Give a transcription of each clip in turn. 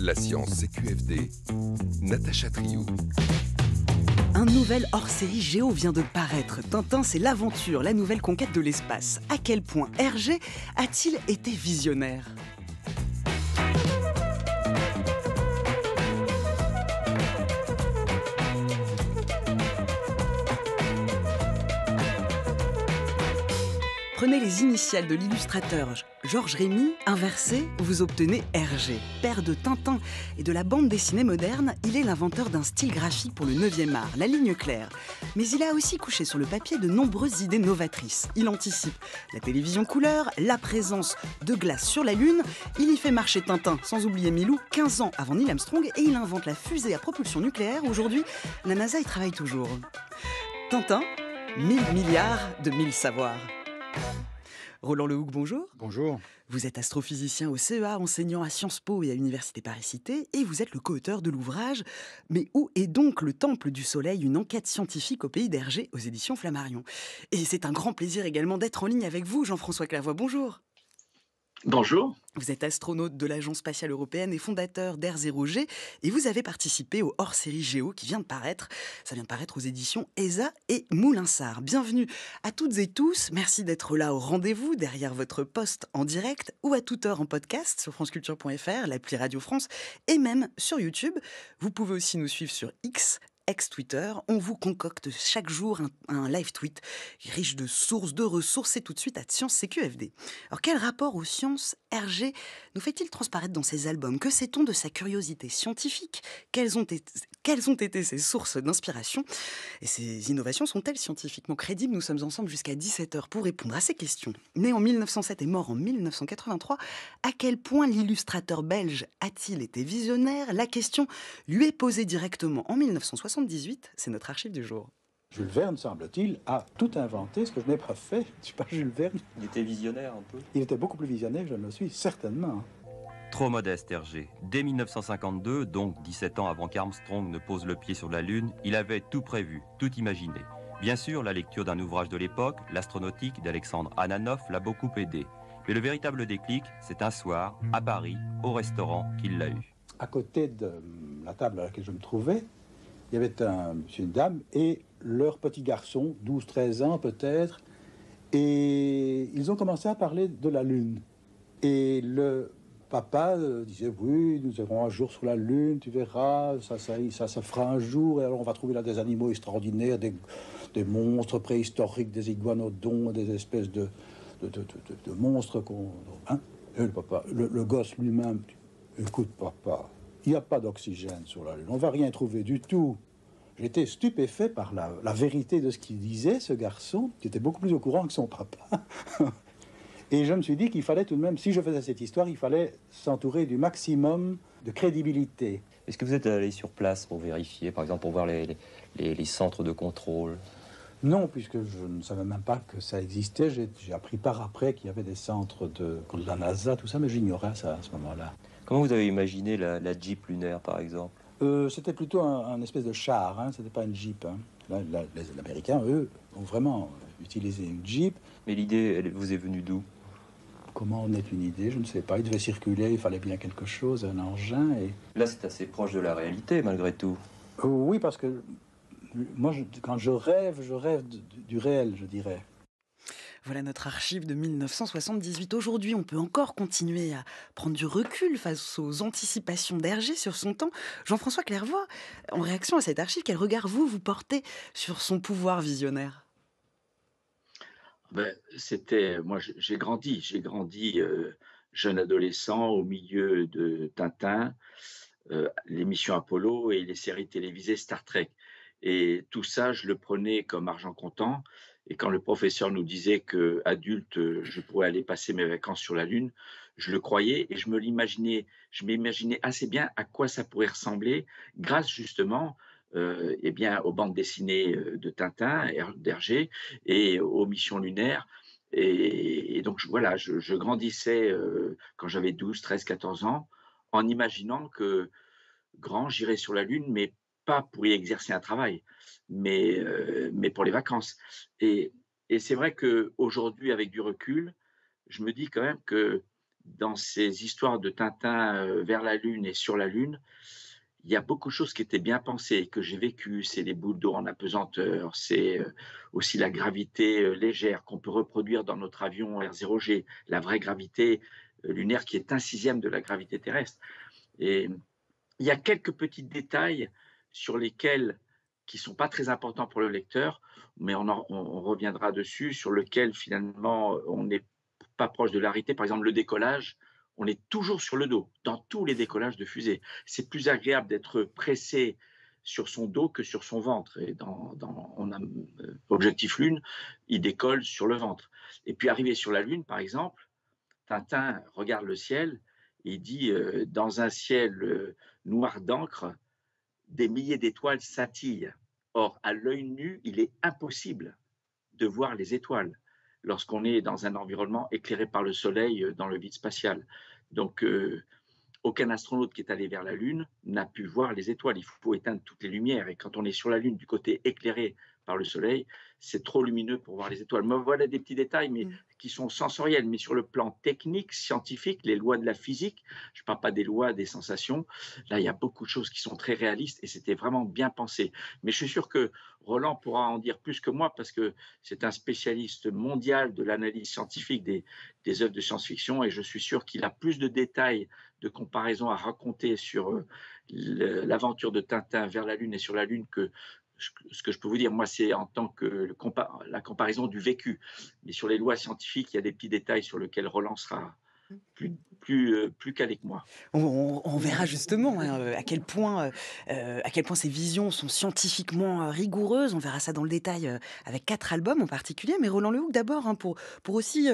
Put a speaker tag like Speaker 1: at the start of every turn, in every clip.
Speaker 1: La science CQFD, Natacha Triou. Un nouvel hors-série Géo vient de paraître. Tintin, c'est l'aventure, la nouvelle conquête de l'espace. À quel point Hergé a-t-il été visionnaire prenez les initiales de l'illustrateur Georges Rémy, inversé, vous obtenez Hergé. Père de Tintin et de la bande dessinée moderne, il est l'inventeur d'un style graphique pour le 9e art, la ligne claire. Mais il a aussi couché sur le papier de nombreuses idées novatrices. Il anticipe la télévision couleur, la présence de glace sur la Lune, il y fait marcher Tintin, sans oublier Milou, 15 ans avant Neil Armstrong, et il invente la fusée à propulsion nucléaire. Aujourd'hui, la NASA y travaille toujours. Tintin, 1000 milliards de mille savoirs. Roland Lehoucq, bonjour. Bonjour. Vous êtes astrophysicien au CEA, enseignant à Sciences Po et à l'Université Paris-Cité, et vous êtes le co-auteur de l'ouvrage Mais où est donc le Temple du Soleil Une enquête scientifique au pays d'Hergé aux éditions Flammarion. Et c'est un grand plaisir également d'être en ligne avec vous, Jean-François Clavois. Bonjour. Bonjour. Vous êtes astronaute de l'Agence spatiale européenne et fondateur d'Air 0G et vous avez participé au hors-série Géo qui vient de paraître. Ça vient de paraître aux éditions ESA et Moulin-Sart. Bienvenue à toutes et tous. Merci d'être là au rendez-vous derrière votre poste en direct ou à toute heure en podcast sur franceculture.fr, l'appli Radio France et même sur YouTube. Vous pouvez aussi nous suivre sur X ex-Twitter, on vous concocte chaque jour un, live tweet riche de sources, de ressources. Et tout de suite à Science CQFD. Alors quel rapport aux sciences RG nous fait-il transparaître dans ses albums Que sait-on de sa curiosité scientifique quelles ont, été, quelles ont été ses sources d'inspiration Et ces innovations sont-elles scientifiquement crédibles Nous sommes ensemble jusqu'à 17h pour répondre à ces questions. Né en 1907 et mort en 1983, à quel point l'illustrateur belge a-t-il été visionnaire La question lui est posée directement en 1960 78,
Speaker 2: c'est notre archive du jour. Jules Verne, semble-t-il, a tout inventé, ce que je n'ai pas fait. Je ne suis pas Jules Verne. Il était visionnaire un peu. Il était beaucoup plus visionnaire que je ne le suis, certainement.
Speaker 3: Trop modeste, Hergé. Dès 1952, donc 17 ans avant qu'Armstrong ne pose le pied sur la Lune, il avait tout prévu, tout imaginé. Bien sûr, la lecture d'un ouvrage de l'époque, L'astronautique d'Alexandre Ananov, l'a beaucoup aidé. Mais le véritable déclic, c'est un soir, à Paris, au restaurant, qu'il l'a eu.
Speaker 2: À côté de la table à laquelle je me trouvais, il y avait un monsieur une dame et leur petit garçon, 12-13 ans peut-être, et ils ont commencé à parler de la Lune. Et le papa euh, disait Oui, nous irons un jour sur la Lune, tu verras, ça, ça, ça, ça fera un jour, et alors on va trouver là des animaux extraordinaires, des, des monstres préhistoriques, des iguanodons, des espèces de, de, de, de monstres qu'on. Hein? le papa, le gosse lui-même, écoute papa, il n'y a pas d'oxygène sur la Lune, on va rien trouver du tout. J'étais stupéfait par la, vérité de ce qu'il disait, ce garçon, qui était beaucoup plus au courant que son papa. Et je me suis dit qu'il fallait tout de même, si je faisais cette histoire, il fallait s'entourer du maximum de crédibilité.
Speaker 3: Est-ce que vous êtes allé sur place pour vérifier, par exemple, pour voir
Speaker 2: les, centres de contrôle non, puisque je ne savais même pas que ça existait. J'ai appris par après qu'il y avait des centres de, de la NASA, tout ça, mais j'ignorais ça à ce moment-là.
Speaker 3: Comment vous avez imaginé la, Jeep lunaire, par exemple
Speaker 2: euh, C'était plutôt un, espèce de char, hein. ce n'était pas une Jeep. Hein. les Américains, eux, ont vraiment utilisé une Jeep. Mais l'idée, elle vous est venue d'où Comment on est une idée Je ne sais pas. Il devait circuler, il fallait bien quelque chose, un engin. Et... Là, c'est assez proche de la réalité, malgré tout. Euh, oui, parce que moi, quand je rêve, je rêve du réel, je dirais. Voilà
Speaker 1: notre archive de 1978. Aujourd'hui, on peut encore continuer à prendre du recul face aux anticipations d'Hergé sur son temps. Jean-François Clairvoy, en réaction à cette archive, quel regard vous vous portez sur son pouvoir visionnaire
Speaker 3: ben, C'était, moi, j'ai grandi, j'ai grandi euh, jeune adolescent au milieu de Tintin, euh, l'émission Apollo et les séries télévisées Star Trek. Et tout ça, je le prenais comme argent comptant. Et quand le professeur nous disait que adulte, je pourrais aller passer mes vacances sur la Lune, je le croyais et je me l'imaginais. Je m'imaginais assez bien à quoi ça pourrait ressembler, grâce justement euh, eh bien, aux bandes dessinées euh, de Tintin, d'Hergé et aux missions lunaires. Et, donc voilà, je, je grandissais euh, quand j'avais 12, 13, 14 ans en imaginant que grand, j'irais sur la Lune, mais pas pour y exercer un travail, mais, euh, mais pour les vacances. Et, et c'est vrai qu'aujourd'hui, avec du recul, je me dis quand même que dans ces histoires de Tintin euh, vers la Lune et sur la Lune, il y a beaucoup de choses qui étaient bien pensées, que j'ai vécues. C'est les boules d'eau en apesanteur, c'est euh, aussi la gravité légère qu'on peut reproduire dans notre avion R0G, la vraie gravité lunaire qui est un sixième de la gravité terrestre. Et il y a quelques petits détails sur lesquels qui ne sont pas très importants pour le lecteur, mais on, reviendra dessus, sur lequel finalement on n'est pas proche de l'arité. Par exemple, le décollage, on est toujours sur le dos, dans tous les décollages de fusées C'est plus agréable d'être pressé sur son dos que sur son ventre. Et dans, dans euh, Objectif Lune, il décolle sur le ventre. Et puis arrivé sur la Lune, par exemple, Tintin regarde le ciel et dit, euh, dans un ciel euh, noir d'encre, des milliers d'étoiles scintillent. Or, à l'œil nu, il est impossible de voir les étoiles lorsqu'on est dans un environnement éclairé par le soleil euh, dans le vide spatial. Donc, euh, aucun astronaute qui est allé vers la Lune n'a pu voir les étoiles. Il faut éteindre toutes les lumières. Et quand on est sur la Lune du côté éclairé par le soleil, c'est trop lumineux pour voir les étoiles. voilà des petits détails mais, mm. qui sont sensoriels, mais sur le plan technique, scientifique, les lois de la physique, je ne parle pas des lois, des sensations, là, il y a beaucoup de choses qui sont très réalistes et c'était vraiment bien pensé. Mais je suis sûr que Roland pourra en dire plus que moi parce que c'est un spécialiste mondial de l'analyse scientifique des, des œuvres de science-fiction et je suis sûr qu'il a plus de détails de comparaison à raconter sur mm. euh, l'aventure de Tintin vers la Lune et sur la Lune que ce que je peux vous dire, moi, c'est en tant que la comparaison du vécu. Mais sur les lois scientifiques, il y a des petits détails sur lesquels Roland sera plus, plus, euh, plus calé que moi.
Speaker 1: On, verra justement hein, euh, à quel point euh, à quel point ces visions sont scientifiquement rigoureuses. On verra ça dans le détail avec quatre albums en particulier. Mais Roland Lehoucq d'abord hein, pour pour aussi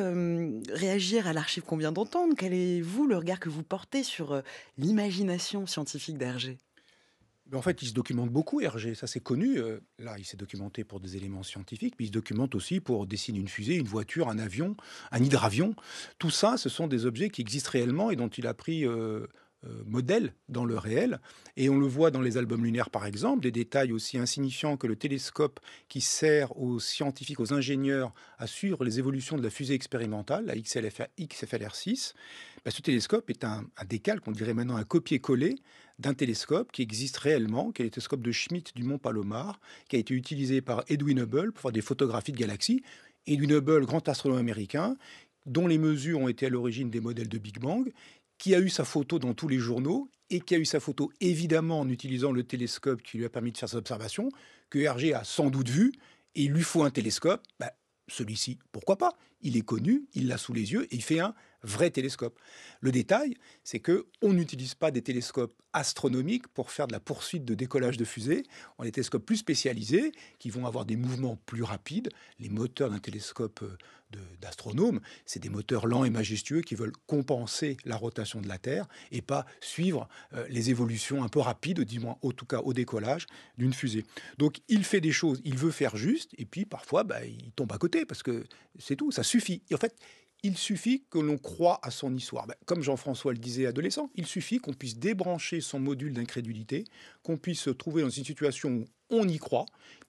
Speaker 1: réagir à l'archive qu'on vient d'entendre. Quel est vous le regard que vous portez sur
Speaker 4: l'imagination scientifique d'Hergé en fait, il se documente beaucoup, Hergé, ça c'est connu. Euh, là, il s'est documenté pour des éléments scientifiques, mais il se documente aussi pour dessiner une fusée, une voiture, un avion, un hydravion. Tout ça, ce sont des objets qui existent réellement et dont il a pris euh, euh, modèle dans le réel. Et on le voit dans les albums lunaires, par exemple, des détails aussi insignifiants que le télescope qui sert aux scientifiques, aux ingénieurs à suivre les évolutions de la fusée expérimentale, la XLFR, XFLR6. Bah, ce télescope est un, un décalque, on dirait maintenant un copier-coller d'un télescope qui existe réellement, qui est le télescope de Schmidt du Mont Palomar, qui a été utilisé par Edwin Hubble pour faire des photographies de galaxies. Edwin Hubble, grand astronome américain, dont les mesures ont été à l'origine des modèles de Big Bang, qui a eu sa photo dans tous les journaux et qui a eu sa photo évidemment en utilisant le télescope qui lui a permis de faire ses observations, que Hergé a sans doute vu, et il lui faut un télescope. Bah, celui-ci, pourquoi pas Il est connu, il l'a sous les yeux et il fait un vrai télescope. Le détail, c'est que on n'utilise pas des télescopes astronomiques pour faire de la poursuite de décollage de fusées. On a des télescopes plus spécialisés qui vont avoir des mouvements plus rapides. Les moteurs d'un télescope euh, d'astronomes, c'est des moteurs lents et majestueux qui veulent compenser la rotation de la Terre et pas suivre euh, les évolutions un peu rapides, du moins en tout cas au décollage d'une fusée. Donc il fait des choses, il veut faire juste, et puis parfois bah, il tombe à côté parce que c'est tout, ça suffit. en fait, il suffit que l'on croit à son histoire. Bah, comme Jean-François le disait adolescent, il suffit qu'on puisse débrancher son module d'incrédulité, qu'on puisse se trouver dans une situation où on y croit,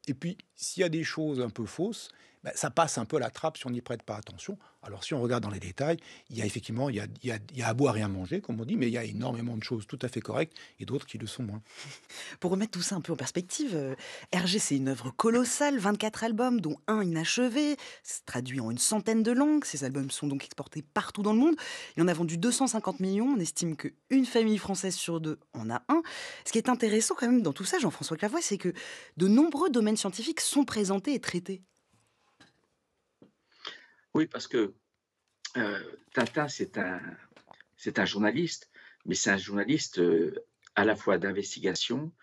Speaker 4: et puis s'il y a des choses un peu fausses, ben, ça passe un peu la trappe si on n'y prête pas attention. Alors si on regarde dans les détails, il y a effectivement, il y a, il, y a, à boire et à manger, comme on dit, mais il y a énormément de choses tout à fait correctes et d'autres qui le sont moins. Pour remettre tout ça un peu en perspective, euh,
Speaker 1: RG, c'est une œuvre colossale, 24 albums, dont un inachevé, traduit en une centaine de langues, ces albums sont donc exportés partout dans le monde. Il en a vendu 250 millions, on estime qu'une famille française sur deux en a un. Ce qui est intéressant quand même dans tout ça, Jean-François Clavoy, c'est que de nombreux domaines scientifiques sont présentés et traités.
Speaker 3: Oui, parce que euh, Tata, c'est un, c'est un journaliste, mais c'est un journaliste euh, à la fois d'investigation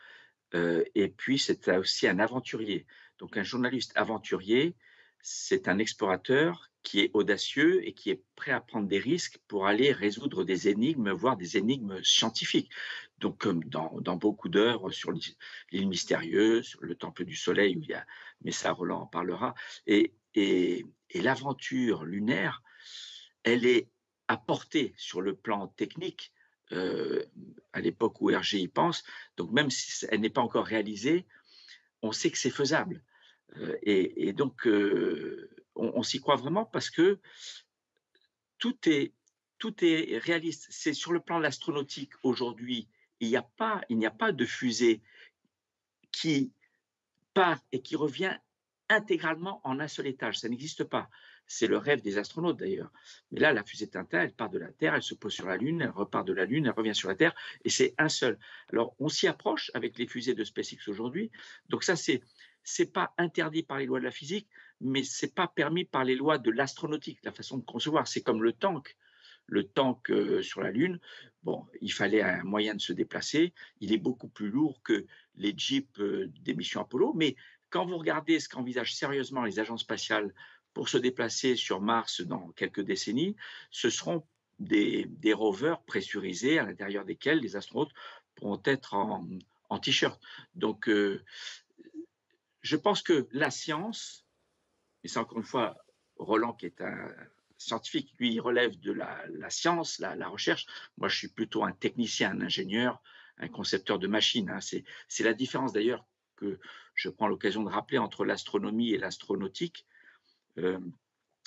Speaker 3: euh, et puis c'est aussi un aventurier. Donc un journaliste aventurier, c'est un explorateur qui est audacieux et qui est prêt à prendre des risques pour aller résoudre des énigmes, voire des énigmes scientifiques. Donc, comme dans, dans beaucoup d'œuvres sur l'île mystérieuse, le temple du soleil, où il y a, mais ça, Roland en parlera. Et, et, et l'aventure lunaire, elle est apportée sur le plan technique euh, à l'époque où Hergé y pense. Donc même si elle n'est pas encore réalisée, on sait que c'est faisable. Euh, et, donc euh, on, s'y croit vraiment parce que tout est, tout est réaliste. C'est sur le plan de l'astronautique aujourd'hui, il n'y a il n'y a pas de fusée qui part et qui revient intégralement en un seul étage. Ça n'existe pas. C'est le rêve des astronautes d'ailleurs. Mais là, la fusée Tintin, elle part de la Terre, elle se pose sur la Lune, elle repart de la Lune, elle revient sur la Terre, et c'est un seul. Alors, on s'y approche avec les fusées de SpaceX aujourd'hui. Donc ça, c'est c'est pas interdit par les lois de la physique, mais c'est pas permis par les lois de l'astronautique, la façon de concevoir. C'est comme le tank le tank euh, sur la Lune, bon, il fallait un moyen de se déplacer. Il est beaucoup plus lourd que les jeeps euh, des missions Apollo, mais quand vous regardez ce qu'envisagent sérieusement les agences spatiales pour se déplacer sur Mars dans quelques décennies, ce seront des, des rovers pressurisés à l'intérieur desquels les astronautes pourront être en, en t-shirt. Donc, euh, je pense que la science, et c'est encore une fois Roland qui est un scientifique, lui, il relève de la, la science, la, recherche. Moi, je suis plutôt un technicien, un ingénieur, un concepteur de machines. Hein. C'est la différence d'ailleurs que je prends l'occasion de rappeler, entre l'astronomie et l'astronautique. Euh,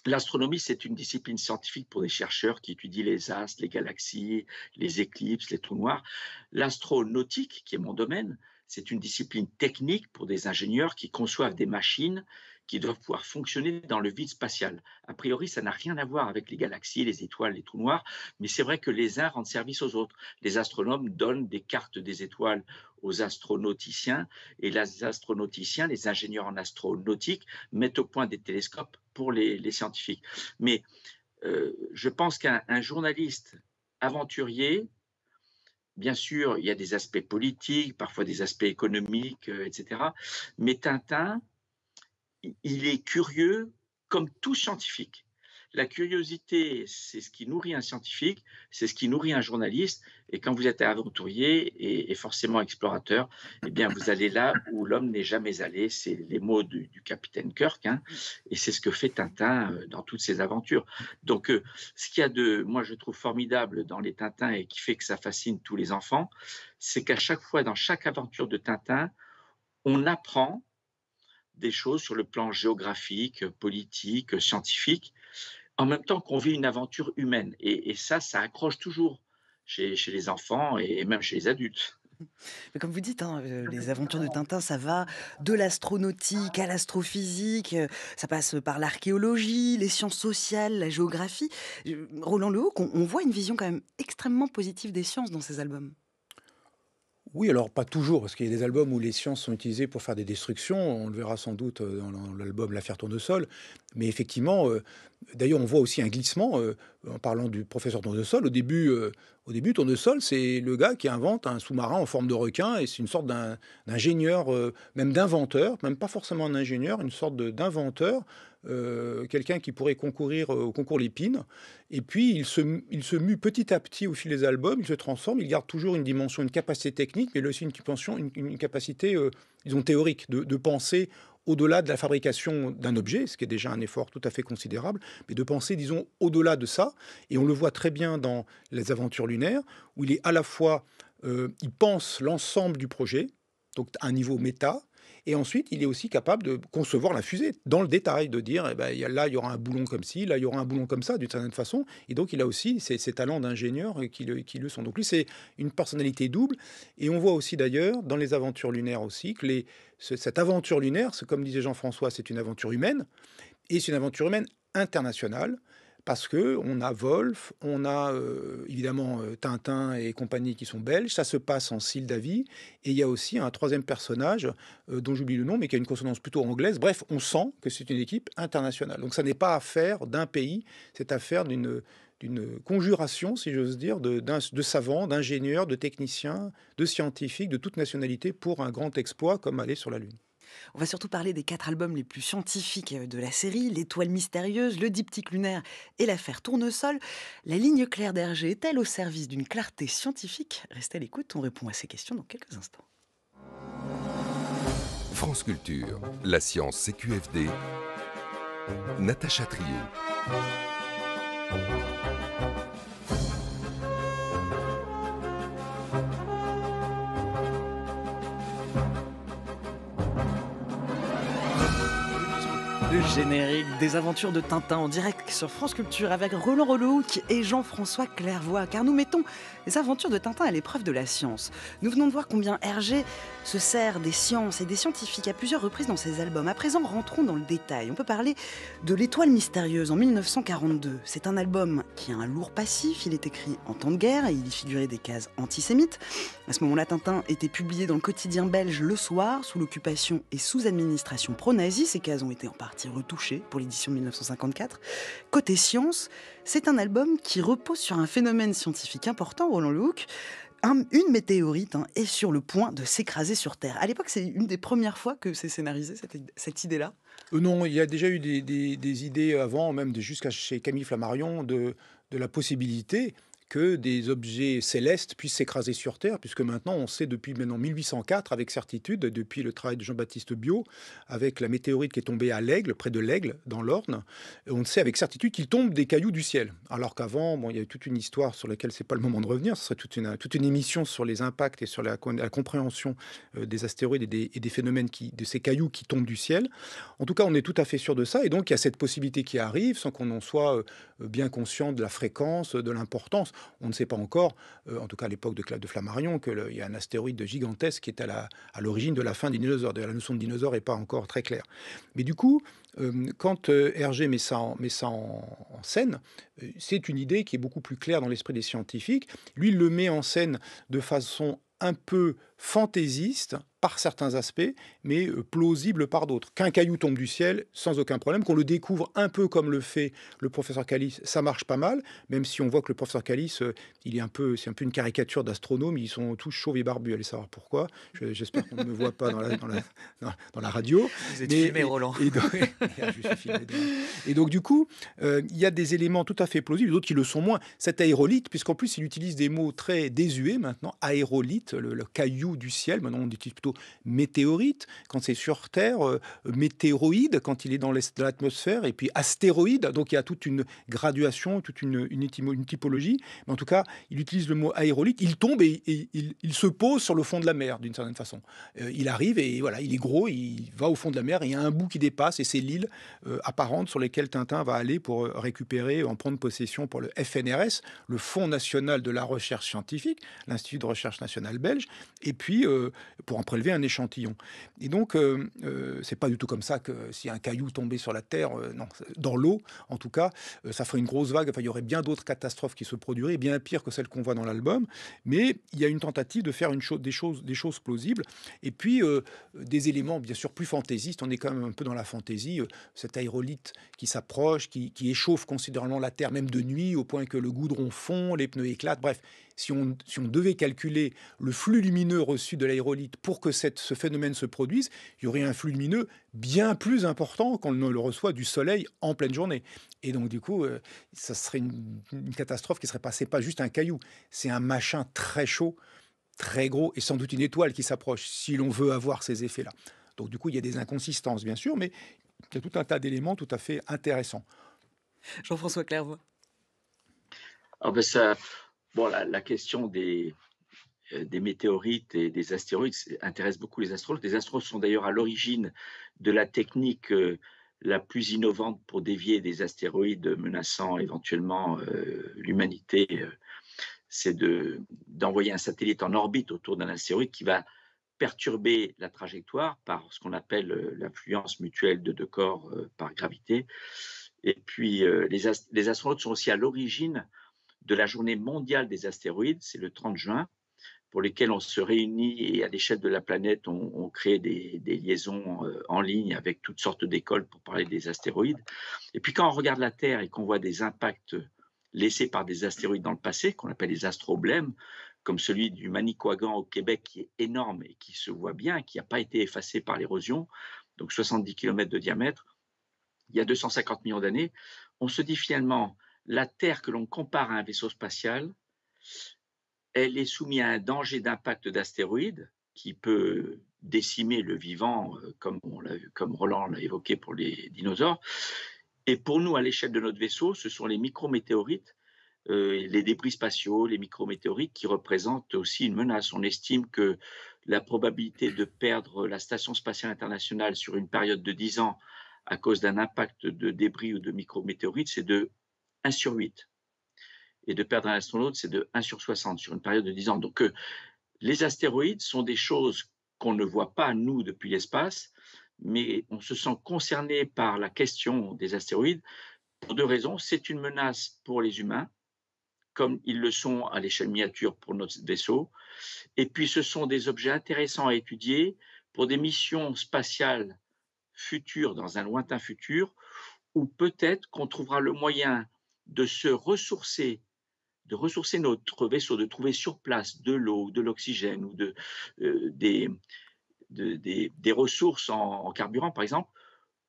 Speaker 3: l'astronomie, c'est une discipline scientifique pour des chercheurs qui étudient les astres, les galaxies, les éclipses, les trous noirs. L'astronautique, qui est mon domaine, c'est une discipline technique pour des ingénieurs qui conçoivent des machines qui doivent pouvoir fonctionner dans le vide spatial. A priori, ça n'a rien à voir avec les galaxies, les étoiles, les trous noirs, mais c'est vrai que les uns rendent service aux autres. Les astronomes donnent des cartes des étoiles aux astronauticiens et les astronauticiens, les ingénieurs en astronautique, mettent au point des télescopes pour les, scientifiques. Mais euh, je pense qu'un journaliste aventurier, Bien sûr, il y a des aspects politiques, parfois des aspects économiques, euh, etc. Mais Tintin, il est curieux comme tout scientifique. La curiosité, c'est ce qui nourrit un scientifique, c'est ce qui nourrit un journaliste. Et quand vous êtes aventurier et, forcément explorateur, eh bien, vous allez là où l'homme n'est jamais allé. C'est les mots du, capitaine Kirk. Hein, et c'est ce que fait Tintin euh, dans toutes ses aventures. Donc, euh, ce qu'il y a de, moi, je trouve formidable dans les Tintins et qui fait que ça fascine tous les enfants, c'est qu'à chaque fois, dans chaque aventure de Tintin, on apprend des choses sur le plan géographique, politique, scientifique, en même temps qu'on vit une aventure humaine. Et, ça, ça accroche toujours chez, les enfants et même chez les adultes.
Speaker 1: Mais comme vous dites, hein, euh, les aventures de Tintin, ça va de l'astronautique à l'astrophysique, euh, ça passe par l'archéologie, les sciences sociales, la géographie. Euh, Roland Lehoucq, on, on voit une vision quand même extrêmement positive des sciences dans ces albums.
Speaker 4: Oui, alors pas toujours, parce qu'il y a des albums où les sciences sont utilisées pour faire des destructions. On le verra sans doute euh, dans l'album L'affaire Tournesol. Mais effectivement, euh, d'ailleurs, on voit aussi un glissement euh, en parlant du professeur Tournesol. Au début, au début Tournesol, c'est le gars qui invente un sous-marin en forme de requin et c'est une sorte d'ingénieur, même d'inventeur, même pas forcément un ingénieur, une sorte d'inventeur euh, quelqu'un qui pourrait concourir euh, au concours Lépine. Et puis, il se, il se mue petit à petit au fil des albums, il se transforme, il garde toujours une dimension, une capacité technique, mais il a aussi une une, capacité, euh, disons, théorique, de, penser au-delà de la fabrication d'un objet, ce qui est déjà un effort tout à fait considérable, mais de penser, disons, au-delà de ça. Et on le voit très bien dans Les Aventures lunaires, où il est à la fois, il pense l'ensemble du projet, donc à un niveau méta, et ensuite, il est aussi capable de concevoir la fusée dans le détail, de dire, eh ben, là, il y aura un boulon comme ci, là, il y aura un boulon comme ça, d'une certaine façon. Et donc, il a aussi ces, talents d'ingénieur euh, qui, le, qui sont. Donc, lui, c'est une personnalité double. Et on voit aussi, d'ailleurs, dans les aventures lunaires aussi, que cette aventure lunaire, comme disait Jean-François, c'est une aventure humaine. Et c'est une aventure humaine internationale parce que on a Wolf, on a euh, évidemment euh, Tintin et compagnie qui sont belges, ça se passe en Sildavie, et il y a aussi un troisième personnage euh, dont j'oublie le nom, mais qui a une consonance plutôt anglaise. Bref, on sent que c'est une équipe internationale. Donc ça n'est pas affaire d'un pays, c'est affaire d'une conjuration, si j'ose dire, de, de savants, d'ingénieurs, de techniciens, de scientifiques, de toute nationalité pour un grand exploit comme aller sur la Lune. On va surtout parler des quatre albums les plus scientifiques euh, de la série, L'étoile mystérieuse, Le diptyque lunaire
Speaker 1: et l'affaire Tournesol. La ligne claire d'Hergé est-elle au service d'une clarté scientifique Restez à l'écoute, on répond à ces questions dans quelques instants.
Speaker 4: France Culture, la science CQFD, Natacha
Speaker 1: générique des aventures de Tintin en direct sur France Culture avec Roland Rollo et Jean-François Clairvoy, car nous mettons les aventures de Tintin à l'épreuve de la science. Nous venons de voir combien Hergé se sert des sciences et des scientifiques à plusieurs reprises dans ses albums. À présent, rentrons dans le détail. On peut parler de L'Étoile mystérieuse en 1942. C'est un album qui a un lourd passif. Il est écrit en temps de guerre et il y figurait des cases antisémites. À ce moment-là, Tintin était publié dans le quotidien belge Le Soir, sous l'occupation et sous administration pro nazi Ces cases ont été en partie retouché pour l'édition 1954. Côté science, c'est un album qui repose sur un phénomène scientifique important, Roland Luc. une météorite hein, est sur le point de s'écraser sur Terre. À l'époque, c'est une des premières fois que c'est scénarisé,
Speaker 4: cette, idée-là euh, Non, il y a déjà eu des, idées avant, même jusqu'à chez Camille Flammarion, de, de la possibilité que des objets célestes puissent s'écraser sur Terre, puisque maintenant on sait depuis maintenant 1804 avec certitude, depuis le travail de Jean-Baptiste Biot, avec la météorite qui est tombée à l'Aigle, près de l'Aigle, dans l'Orne, on sait avec certitude qu'il tombe des cailloux du ciel. Alors qu'avant, bon, il y avait toute une histoire sur laquelle c'est pas le moment de revenir, ce serait toute une, émission sur les impacts et sur la, compréhension euh, des astéroïdes et des, phénomènes qui, de ces cailloux qui tombent du ciel. En tout cas, on est tout à fait sûr de ça, et donc il y a cette possibilité qui arrive sans qu'on en soit euh, bien conscient de la fréquence, de l'importance. On ne sait pas encore, euh, en tout cas à l'époque de, Flammarion, qu'il y a un astéroïde gigantesque qui est à l'origine de la fin des dinosaures. De la notion de dinosaure n'est pas encore très claire. Mais du coup, euh, quand euh, Hergé met ça en scène, c'est une idée qui est beaucoup plus claire dans l'esprit des scientifiques. Lui, il le met en scène de façon un peu fantaisiste par certains aspects, mais euh, plausible par d'autres. Qu'un caillou tombe du ciel sans aucun problème, qu'on le découvre un peu comme le fait le professeur Callis, ça marche pas mal, même si on voit que le professeur Callis, euh, il est un peu, c'est un peu une caricature d'astronome, ils sont tous chauves et barbus, allez savoir pourquoi. J'espère qu'on ne me voit pas dans la, radio. Vous êtes filmé, et, Roland. Et, donc, du coup, euh, il y a des éléments tout à fait plausibles, d'autres qui le sont moins. Cet aérolite, puisqu'en plus il utilise des mots très désuets maintenant, aérolite, le caillou du ciel. Maintenant, on utilise plutôt météorite quand c'est sur Terre, météroïde, euh, météoroïde quand il est dans l'atmosphère, et puis astéroïde. Donc, il y a toute une graduation, toute une, typologie. Mais en tout cas, il utilise le mot aérolite. Il tombe et, il, se pose sur le fond de la mer, d'une certaine façon. Euh, il arrive et voilà, il est gros, il va au fond de la mer, il y a un bout qui dépasse, et c'est l'île euh, apparente sur laquelle Tintin va aller pour récupérer, en prendre possession pour le FNRS, le Fonds national de la recherche scientifique, l'Institut de recherche nationale belge. Et et puis euh, pour en prélever un échantillon. Et donc, euh, euh, c'est pas du tout comme ça que si un caillou tombait sur la Terre, dans l'eau, en tout cas, ça ferait une grosse vague. Enfin, il y aurait bien d'autres catastrophes qui se produiraient, bien pire que celles qu'on voit dans l'album. Mais il y a une tentative de faire des, choses, plausibles. Et puis, des éléments, bien sûr, plus fantaisistes. On est quand même un peu dans la fantaisie. cet aérolite qui s'approche, qui échauffe considérablement la Terre, même de nuit, au point que le goudron fond, les pneus éclatent. Bref, si on, devait calculer le flux lumineux reçu de l'aérolite pour que ce phénomène se produise, il y aurait un flux lumineux bien plus important qu'on le reçoit du soleil en pleine journée. Et donc, du coup, euh, ça serait une, catastrophe qui serait passée pas juste un caillou, c'est un machin très chaud, très gros, et sans doute une étoile qui s'approche, si l'on veut avoir ces effets-là. Donc, du coup, il y a des inconsistances, bien sûr, mais il y a tout un tas d'éléments tout à fait intéressants. Jean-François
Speaker 5: Clairvoy.
Speaker 3: Ah ben ça, Bon, la, question euh, des, météorites et des astéroïdes intéresse beaucoup les astrologues. Les astrologues sont d'ailleurs à l'origine de la technique euh, la plus innovante pour dévier des astéroïdes menaçant éventuellement euh, l'humanité. C'est d'envoyer un satellite en orbite autour d'un astéroïde qui va perturber la trajectoire par ce qu'on appelle l'influence mutuelle de deux corps par gravité. Et puis, les, les, astrologues sont aussi à l'origine de la journée mondiale des astéroïdes, c'est le 30 juin, pour lesquels on se réunit et à l'échelle de la planète, on, crée des, des, liaisons euh, en ligne avec toutes sortes d'écoles pour parler des astéroïdes. Et puis quand on regarde la Terre et qu'on voit des impacts laissés par des astéroïdes dans le passé, qu'on appelle les astroblèmes, comme celui du Manicouagan au Québec, qui est énorme et qui se voit bien, qui n'a pas été effacé par l'érosion, donc 70 km de diamètre, il y a 250 millions d'années, on se dit finalement, la Terre que l'on compare à un vaisseau spatial, elle est soumise à un danger d'impact d'astéroïdes qui peut décimer le vivant, euh, comme, Roland l'a évoqué pour les dinosaures. Et pour nous, à l'échelle de notre vaisseau, ce sont les micrométéorites, euh, les débris spatiaux, les micrométéorites qui représentent aussi une menace. On estime que la probabilité de perdre la Station spatiale internationale sur une période de 10 ans à cause d'un impact de débris ou de micrométéorites, c'est de 1 sur 8. Et de perdre un astronaute, c'est de 1 sur 60 sur une période de 10 ans. Donc, euh, les astéroïdes sont des choses qu'on ne voit pas, nous, depuis l'espace, mais on se sent concerné par la question des astéroïdes pour deux raisons. C'est une menace pour les humains, comme ils le sont à l'échelle miniature pour notre vaisseau. Et puis, ce sont des objets intéressants à étudier pour des missions spatiales futures, dans un lointain futur, où peut-être qu'on trouvera le moyen de se ressourcer, de ressourcer notre vaisseau, de trouver sur place de l'eau, de l'oxygène ou de, euh, des, des, ressources en, carburant, par exemple,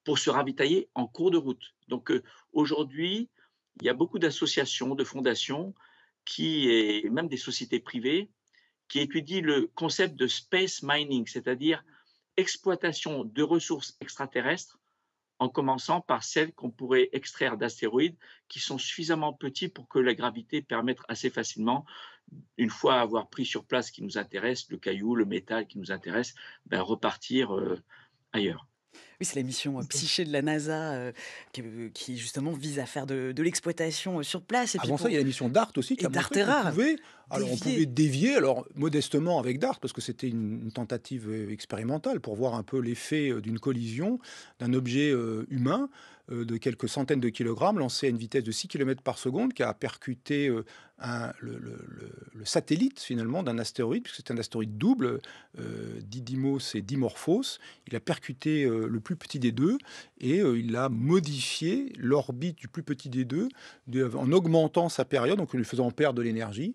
Speaker 3: pour se ravitailler en cours de route. Donc euh, aujourd'hui, il y a beaucoup d'associations, de fondations, qui, et même des sociétés privées, qui étudient le concept de space mining, c'est-à-dire exploitation de ressources extraterrestres en commençant par celles qu'on pourrait extraire d'astéroïdes qui sont suffisamment petits pour que la gravité permette assez facilement, une fois avoir pris sur place ce qui nous intéresse, le caillou, le métal qui nous intéresse, ben, repartir euh, ailleurs.
Speaker 1: Oui, c'est la mission euh, Psyché de la NASA euh, euh, qui, justement vise à faire de, l'exploitation
Speaker 4: sur place. Et Avant ah ça, il y a la mission DART aussi qui a montré qu'on pouvait, alors on pouvait dévier, alors modestement avec DART, parce que c'était une, tentative expérimentale pour voir un peu l'effet d'une collision d'un objet humain euh, de quelques centaines de kilogrammes lancé à une vitesse de 6 km par seconde qui a percuté euh, le, satellite finalement d'un astéroïde, puisque c'est un astéroïde double, euh, Didymos et Dimorphos. Il a percuté le plus petit des deux et il a modifié l'orbite du plus petit des deux en augmentant sa période, donc en lui faisant perdre de l'énergie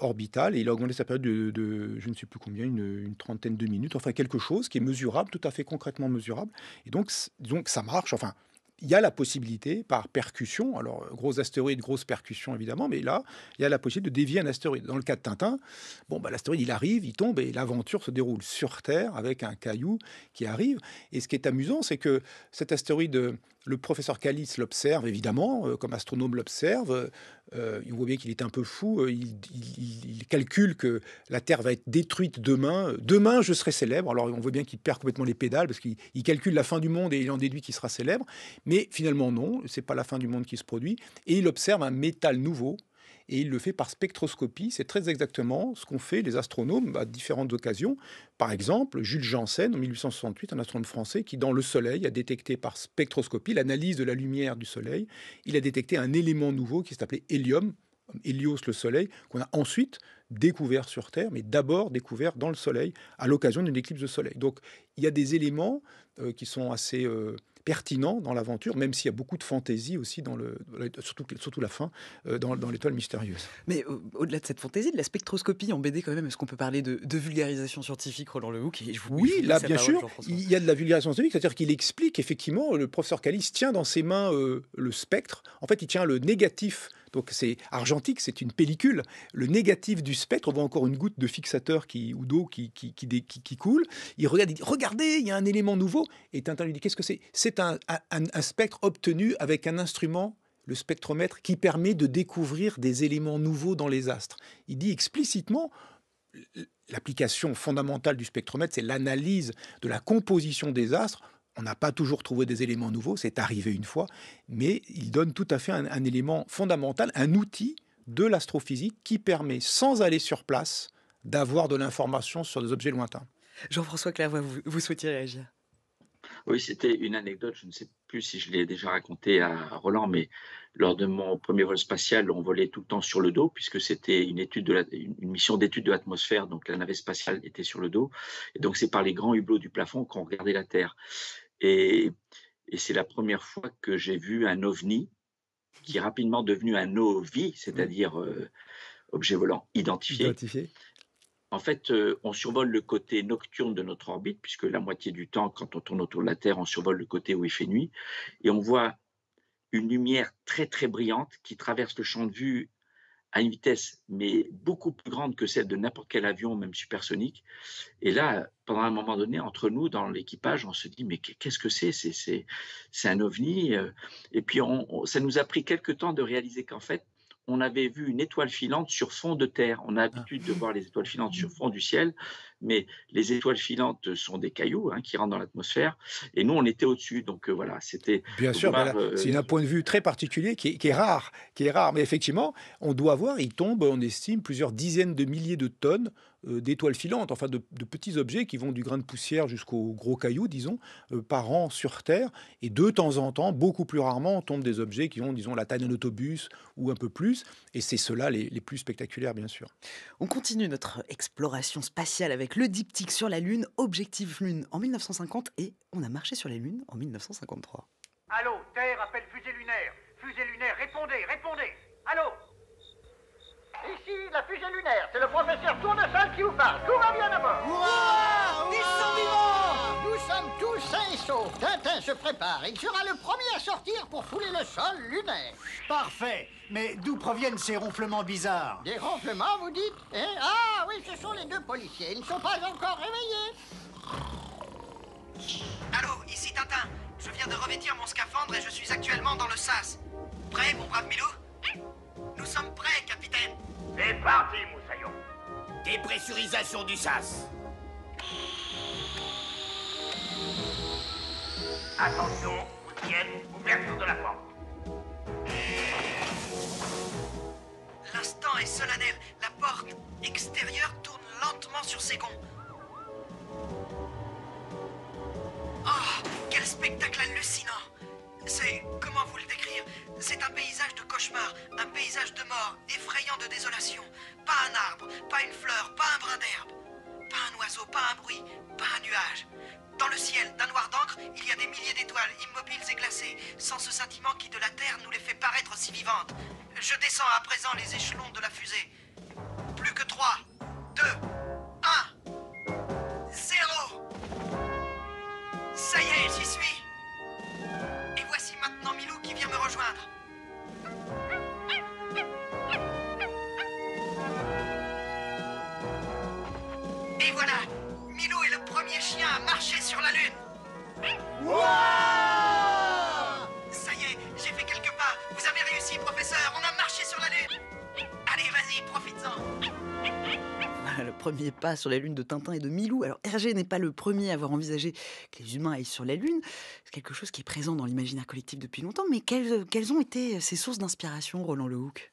Speaker 4: orbitale. Et il a augmenté sa période de, je ne sais plus combien, une, une, trentaine de minutes, enfin quelque chose qui est mesurable, tout à fait concrètement mesurable. Et donc, donc ça marche, enfin il y a la possibilité, par percussion, alors euh, gros astéroïde, grosse percussion évidemment, mais là, il y a la possibilité de dévier un astéroïde. Dans le cas de Tintin, bon, bah, l'astéroïde, il arrive, il tombe, et l'aventure se déroule sur Terre avec un caillou qui arrive. Et ce qui est amusant, c'est que cet astéroïde euh, le professeur Callis l'observe, évidemment, euh, comme astronome l'observe. il voit bien qu'il est un peu fou. Euh, il, calcule que la Terre va être détruite demain. Demain, je serai célèbre. Alors, on voit bien qu'il perd complètement les pédales parce qu'il calcule la fin du monde et il en déduit qu'il sera célèbre. Mais finalement, non, ce n'est pas la fin du monde qui se produit. Et il observe un métal nouveau et il le fait par spectroscopie. C'est très exactement ce qu'ont fait les astronomes à différentes occasions. Par exemple, Jules Janssen, en 1868, un astronome français qui, dans le Soleil, a détecté par spectroscopie l'analyse de la lumière du Soleil. Il a détecté un élément nouveau qui s'appelait hélium, Hélios, le Soleil, qu'on a ensuite découvert sur Terre, mais d'abord découvert dans le Soleil à l'occasion d'une éclipse de Soleil. Donc il y a des éléments euh, qui sont assez... Euh, pertinent dans l'aventure, même s'il y a beaucoup de fantaisie aussi, dans le, surtout, surtout la fin, euh, dans, l'étoile mystérieuse. Mais au-delà de cette fantaisie, de la spectroscopie en BD quand même, est-ce qu'on peut
Speaker 1: parler de, de, vulgarisation scientifique, Roland Lehoucq Oui, là bien sûr,
Speaker 4: il y a de la vulgarisation scientifique, c'est-à-dire qu'il explique effectivement, le professeur Calis tient dans ses mains euh, le spectre, en fait il tient le négatif c'est argentique, c'est une pellicule. Le négatif du spectre, on voit encore une goutte de fixateur qui, ou d'eau qui, qui, coule. Il regarde, il dit Regardez, il y a un élément nouveau. Et Tintin lui dit Qu'est-ce que c'est C'est un spectre obtenu avec un instrument le spectromètre qui permet de découvrir des éléments nouveaux dans les astres. Il dit explicitement l'application fondamentale du spectromètre, c'est l'analyse de la composition des astres on n'a pas toujours trouvé des éléments nouveaux, c'est arrivé une fois, mais il donne tout à fait un, élément fondamental, un outil de l'astrophysique qui permet, sans aller sur place, d'avoir de l'information sur des objets lointains. Jean-François Clairvoy, vous, vous souhaitiez réagir
Speaker 3: oui, c'était une anecdote, je ne sais plus si je l'ai déjà raconté à Roland, mais lors de mon premier vol spatial, on volait tout le temps sur le dos, puisque c'était une, étude de une mission d'étude de l'atmosphère, donc la navette spatiale était sur le dos. Et donc c'est par les grands hublots du plafond qu'on regardait la Terre. Et, c'est la première fois que j'ai vu un ovni qui est rapidement devenu un OVI, c'est-à-dire mm. euh, objet volant identifié. En fait, euh, on survole le côté nocturne de notre orbite, puisque la moitié du temps, quand on tourne autour de la Terre, on survole le côté où il fait nuit, et on voit une lumière très très brillante qui traverse le champ de vue à une vitesse mais beaucoup plus grande que celle de n'importe quel avion, même supersonique. Et là, pendant un moment donné, entre nous, dans l'équipage, on se dit mais qu'est-ce que c'est C'est un ovni. Euh. Et puis on, ça nous a pris quelques temps de réaliser qu'en fait, on avait vu une étoile filante sur fond de terre. On a ah. l'habitude de voir les étoiles filantes sur fond du ciel mais les étoiles filantes sont des cailloux hein, qui rentrent dans l'atmosphère, et nous, on était au-dessus. Donc euh, voilà, c'était. Bien sûr, ben euh, c'est un
Speaker 4: point de vue très particulier qui est, rare, qui est rare. Mais effectivement, on doit voir, il tombe, on estime, plusieurs dizaines de milliers de tonnes euh, d'étoiles filantes, enfin de, petits objets qui vont du grain de poussière jusqu'au gros cailloux, disons, par an sur Terre. Et de temps en temps, beaucoup plus rarement, tombent des objets qui ont, disons, la taille d'un autobus ou un peu plus. Et c'est ceux-là les, les plus spectaculaires, bien sûr. On continue notre exploration
Speaker 1: spatiale avec le diptyque sur la Lune, Objectif Lune en 1950 et On a marché sur la Lune en 1953.
Speaker 5: Allô, Terre appelle fusée lunaire. Fusée lunaire, répondez, répondez. Allô Ici, la fusée lunaire, c'est le professeur Tournesol qui vous parle.
Speaker 2: Tout va bien d'abord. Ils Des
Speaker 5: nous sommes tous sains et saufs. Tintin se prépare. Il sera le premier à sortir pour fouler le sol lunaire. Parfait. Mais d'où proviennent ces ronflements bizarres Des ronflements, vous dites eh, Ah oui, ce sont les deux policiers. Ils ne sont pas encore réveillés. Allô, ici Tintin. Je viens de revêtir mon scaphandre et je suis actuellement dans le sas. Prêt, mon brave Milou Nous sommes prêts, capitaine. C'est parti, Moussaillon. Dépressurisation du sas. Attention, tienne, ouverture de la porte. L'instant est solennel. La porte extérieure tourne lentement sur ses gonds. Oh, quel spectacle hallucinant C'est... comment vous le décrire C'est un paysage de cauchemar, un paysage de mort, effrayant de désolation. Pas un arbre, pas une fleur, pas un brin d'herbe. Pas un oiseau, pas un bruit, pas un nuage. Dans le ciel, d'un noir d'encre, il y a des milliers d'étoiles, immobiles et glacées, sans ce sentiment qui de la Terre nous les fait paraître si vivantes. Je descends à présent les échelons de la fusée. Plus que 3, 2, 1, 0. Ça y est, j'y suis. Et voici maintenant Milou qui vient me rejoindre.
Speaker 1: n'est pas sur la Lune de Tintin et de Milou. Alors Hergé n'est pas le premier à avoir envisagé que les humains aillent sur la Lune. C'est quelque chose qui est présent dans l'imaginaire collectif depuis longtemps. Mais quelles, ont été ces sources d'inspiration, Roland
Speaker 4: Lehoucq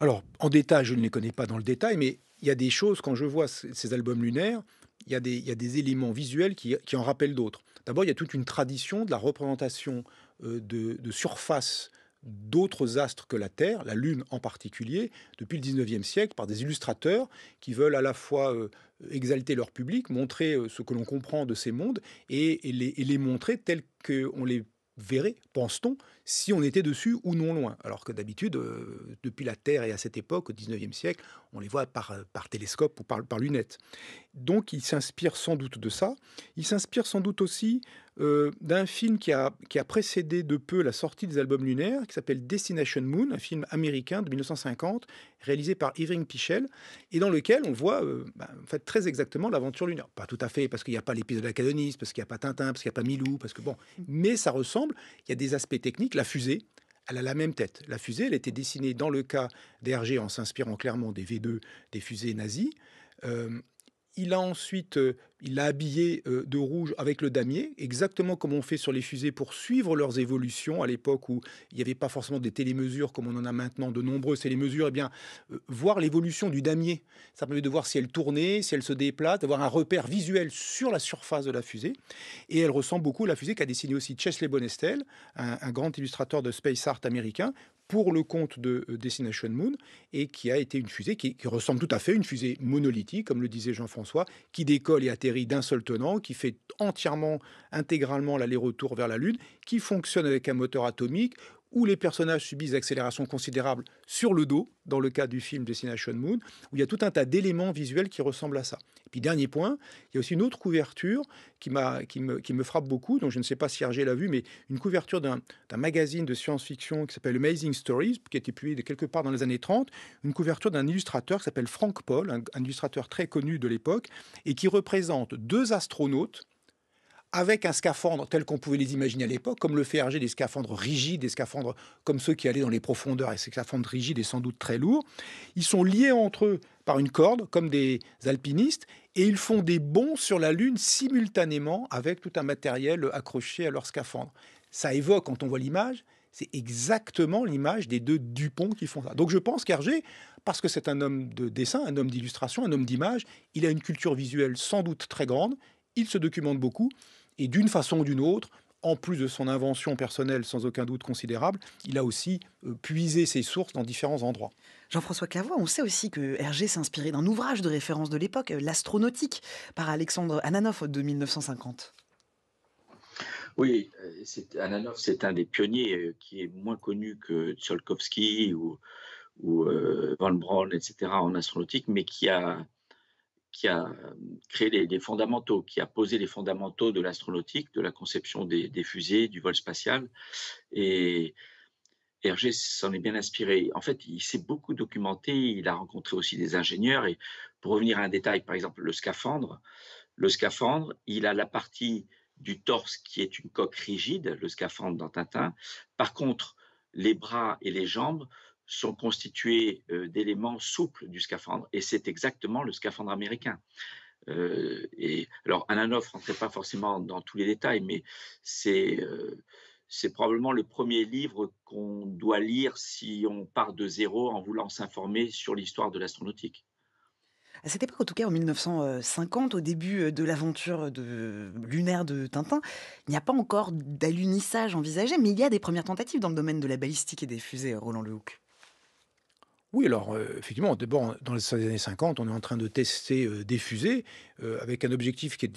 Speaker 4: Alors, en détail, je ne les connais pas dans le détail, mais il y a des choses, quand je vois ces albums lunaires, il y a des, éléments visuels qui, en rappellent d'autres. D'abord, il y a toute une tradition de la représentation euh, de, de surface d'autres astres que la Terre, la Lune en particulier, depuis le 19e siècle, par des illustrateurs qui veulent à la fois euh, exalter leur public, montrer euh, ce que l'on comprend de ces mondes, et, les, et les montrer tels qu'on les verrait, pense-t-on, si on était dessus ou non loin. Alors que d'habitude, euh, depuis la Terre et à cette époque, au 19e siècle, on les voit par, euh, par télescope ou par, par lunettes. Donc il s'inspire sans doute de ça. Il s'inspire sans doute aussi euh, d'un film qui a, qui a précédé de peu la sortie des albums lunaires, qui s'appelle Destination Moon, un film américain de 1950, réalisé par Irving Pichel, et dans lequel on voit bah, en fait, très exactement l'aventure lunaire. Pas tout à fait, parce qu'il n'y a pas l'épisode de la parce qu'il n'y a pas Tintin, parce qu'il n'y a pas Milou, parce que bon, mmh. mais ça ressemble, il y a des aspects techniques la fusée, elle a la même tête. La fusée, elle était dessinée dans le cas d'Hergé en s'inspirant clairement des V2 des fusées nazies. Euh, il a ensuite, euh, il habillé euh, de rouge avec le damier, exactement comme on fait sur les fusées pour suivre leurs évolutions à l'époque où il n'y avait pas forcément des télémesures comme on en a maintenant de nombreuses télémesures. Eh bien, euh, voir l'évolution du damier, ça permet de voir si elle tournait, si elle se déplace, d'avoir un repère visuel sur la surface de la fusée. Et elle ressemble beaucoup à la fusée qu'a dessinée aussi Chesley Bonestel, un grand illustrateur de space art américain, pour le compte de euh, Destination Moon et qui a été une fusée qui, ressemble tout à fait à une fusée monolithique, comme le disait Jean-François, qui décolle et atterrit d'un seul tenant, qui fait entièrement, intégralement l'aller-retour vers la Lune, qui fonctionne avec un moteur atomique où les personnages subissent des accélérations considérables sur le dos, dans le cas du film Destination Moon, où il y a tout un tas d'éléments visuels qui ressemblent à ça. Et puis dernier point, il y a aussi une autre couverture qui, me, qui me frappe beaucoup, donc je ne sais pas si Hergé l'a vu, mais une couverture d'un magazine de science-fiction qui s'appelle Amazing Stories, qui a été publié de quelque part dans les années 30, une couverture d'un illustrateur qui s'appelle Frank Paul, un illustrateur très connu de l'époque, et qui représente deux astronautes avec un scaphandre tel qu'on pouvait les imaginer à l'époque, comme le fait Hergé, des scaphandres rigides, des scaphandres comme ceux qui allaient dans les profondeurs, et ces scaphandres rigides et sans doute très lourds. Ils sont liés entre eux par une corde, comme des alpinistes, et ils font des bonds sur la Lune simultanément avec tout un matériel accroché à leur scaphandre. Ça évoque, quand on voit l'image, c'est exactement l'image des deux Dupont qui font ça. Donc je pense qu'Hergé, parce que c'est un homme de dessin, un homme d'illustration, un homme d'image, il a une culture visuelle sans doute très grande, il se documente beaucoup, et d'une façon ou d'une autre, en plus de son invention personnelle sans aucun doute considérable, il a aussi euh, puisé ses sources dans différents endroits. Jean-François Clavois, on sait aussi que Hergé inspiré d'un ouvrage de référence de l'époque,
Speaker 1: euh, L'astronautique, par Alexandre Ananov de 1950.
Speaker 3: Oui, euh, Ananov, c'est un des pionniers qui est moins connu que Tsiolkovsky ou, ou Van Braun, etc., en astronautique, mais qui a qui a euh, créé les, fondamentaux, qui a posé les fondamentaux de l'astronautique, de la conception des, des, fusées, du vol spatial. Et Hergé s'en est bien inspiré. En fait, il s'est beaucoup documenté, il a rencontré aussi des ingénieurs. Et pour revenir à un détail, par exemple, le scaphandre. Le scaphandre, il a la partie du torse qui est une coque rigide, le scaphandre dans Tintin. Par contre, les bras et les jambes sont constitués euh, d'éléments souples du scaphandre, et c'est exactement le scaphandre américain. Euh, et, alors, ananof ne rentrait pas forcément dans tous les détails, mais euh, c'est probablement le premier livre qu'on doit lire si on part de zéro en voulant s'informer sur l'histoire de l'astronautique.
Speaker 1: À cette époque, en tout cas en 1950, au début de l'aventure de lunaire de Tintin, il n'y a pas encore d'alunissage envisagé, mais il y a des premières tentatives dans le domaine de la balistique et des fusées, Roland Lehoucq.
Speaker 4: Oui, alors euh, effectivement, d'abord, dans les années 50, on est en train de tester euh, des fusées euh, avec un objectif qui est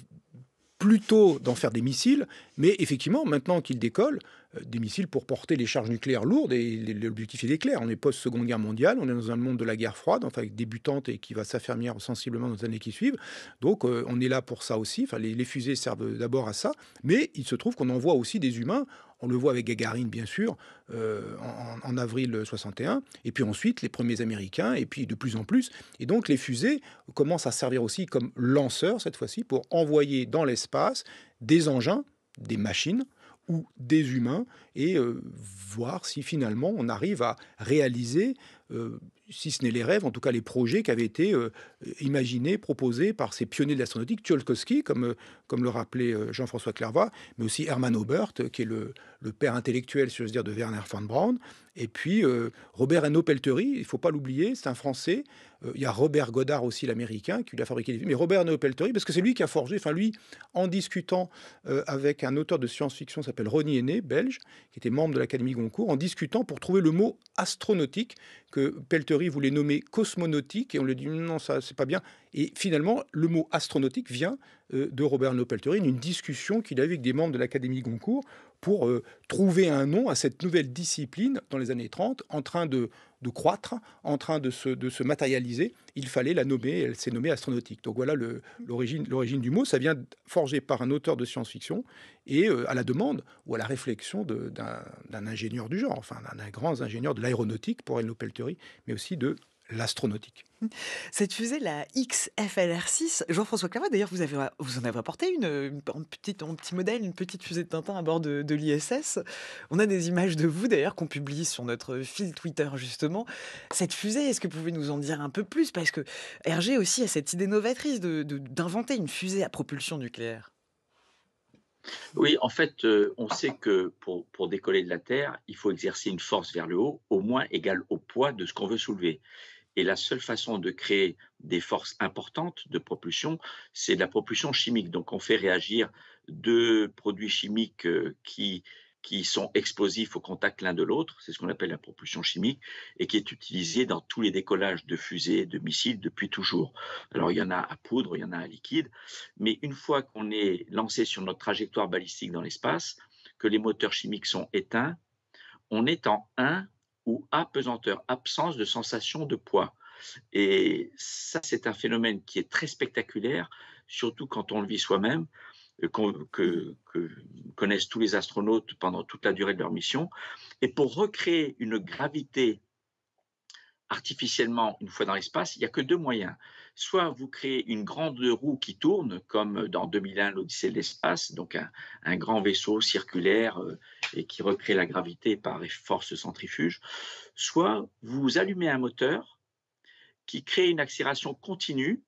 Speaker 4: plutôt d'en faire des missiles, mais effectivement, maintenant qu'ils décollent, des missiles pour porter les charges nucléaires lourdes, et l'objectif est clair, on est post-seconde guerre mondiale, on est dans un monde de la guerre froide, enfin débutante et qui va s'affermir sensiblement dans les années qui suivent, donc on est là pour ça aussi, enfin, les fusées servent d'abord à ça, mais il se trouve qu'on envoie aussi des humains on le voit avec Gagarine, bien sûr, euh, en, avril 61. Et puis ensuite, les premiers Américains, et puis de plus en plus. Et donc, les fusées commencent à servir aussi comme lanceurs, cette fois-ci, pour envoyer dans l'espace des engins, des machines ou des humains, et euh, voir si finalement on arrive à réaliser, euh, si ce n'est les rêves, en tout cas les projets qui avaient été euh, imaginés, proposés par ces pionniers de l'astronautique, Tsiolkovsky, comme, euh, comme le rappelait euh, Jean-François Clairvoy, mais aussi Hermann Obert, qui est le, le, père intellectuel, si veux dire, de Werner von Braun, et puis Robert Hanno Peltery, il ne faut pas l'oublier, c'est un Français. Il y a Robert Godard aussi, l'Américain, qui lui a fabriqué des Mais Robert Hanno Peltery, parce que c'est lui qui a forgé, enfin lui, en discutant avec un auteur de science-fiction qui s'appelle René Henné, belge, qui était membre de l'Académie Goncourt, en discutant pour trouver le mot astronautique que Peltery vous les nommer cosmonautique et on lui dit non, ça c'est pas bien. Et finalement, le mot astronautique vient euh, de Robert lopel une discussion qu'il a avec des membres de l'Académie Goncourt pour euh, trouver un nom à cette nouvelle discipline dans les années 30, en train de, croître, en train de se, matérialiser. Il fallait la nommer, elle s'est nommée astronautique. Donc voilà l'origine du mot. Ça vient forgé par un auteur de science-fiction et euh, à la demande ou à la réflexion d'un ingénieur du genre, enfin d'un grand ingénieur de l'aéronautique pour Elno mais aussi de l'astronautique.
Speaker 1: Cette fusée, la XFLR6, Jean-François Clavat, d'ailleurs, vous, vous en avez apporté un petit modèle, une petite fusée de Tintin à bord de, l'ISS. On a des images de vous, d'ailleurs, qu'on publie sur notre fil Twitter, justement. Cette fusée, est-ce que vous pouvez nous en dire un peu plus Parce que Hergé aussi a cette idée novatrice d'inventer de, une fusée à propulsion nucléaire.
Speaker 3: Oui, en fait, euh, on sait que pour, pour, décoller de la Terre, il faut exercer une force vers le haut, au moins égale au poids de ce qu'on veut soulever. Et la seule façon de créer des forces importantes de propulsion, c'est la propulsion chimique. Donc, on fait réagir deux produits chimiques euh, qui qui sont explosifs au contact l'un de l'autre, c'est ce qu'on appelle la propulsion chimique, et qui est utilisée dans tous les décollages de fusées, et de missiles depuis toujours. Alors il y en a à poudre, il y en a à liquide, mais une fois qu'on est lancé sur notre trajectoire balistique dans l'espace, que les moteurs chimiques sont éteints, on est en 1 ou à pesanteur, absence de sensation de poids. Et ça, c'est un phénomène qui est très spectaculaire, surtout quand on le vit soi-même, euh, que, connaissent tous les astronautes pendant toute la durée de leur mission, et pour recréer une gravité artificiellement une fois dans l'espace, il n'y a que deux moyens. Soit vous créez une grande roue qui tourne, comme dans 2001 l'Odyssée de l'espace, donc un, grand vaisseau circulaire euh, et qui recrée la gravité par force centrifuge, soit vous allumez un moteur qui crée une accélération continue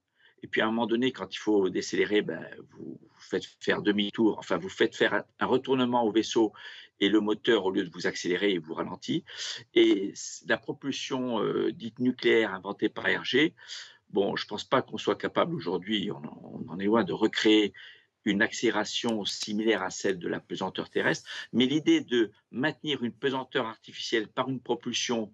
Speaker 3: et puis à un moment donné, quand il faut décélérer, ben, vous, faites faire demi-tour, enfin vous faites faire un retournement au vaisseau et le moteur, au lieu de vous accélérer, il vous ralentit. Et la propulsion euh, dite nucléaire inventée par Hergé, bon, je ne pense pas qu'on soit capable aujourd'hui, on, on, en est loin, de recréer une accélération similaire à celle de la pesanteur terrestre, mais l'idée de maintenir une pesanteur artificielle par une propulsion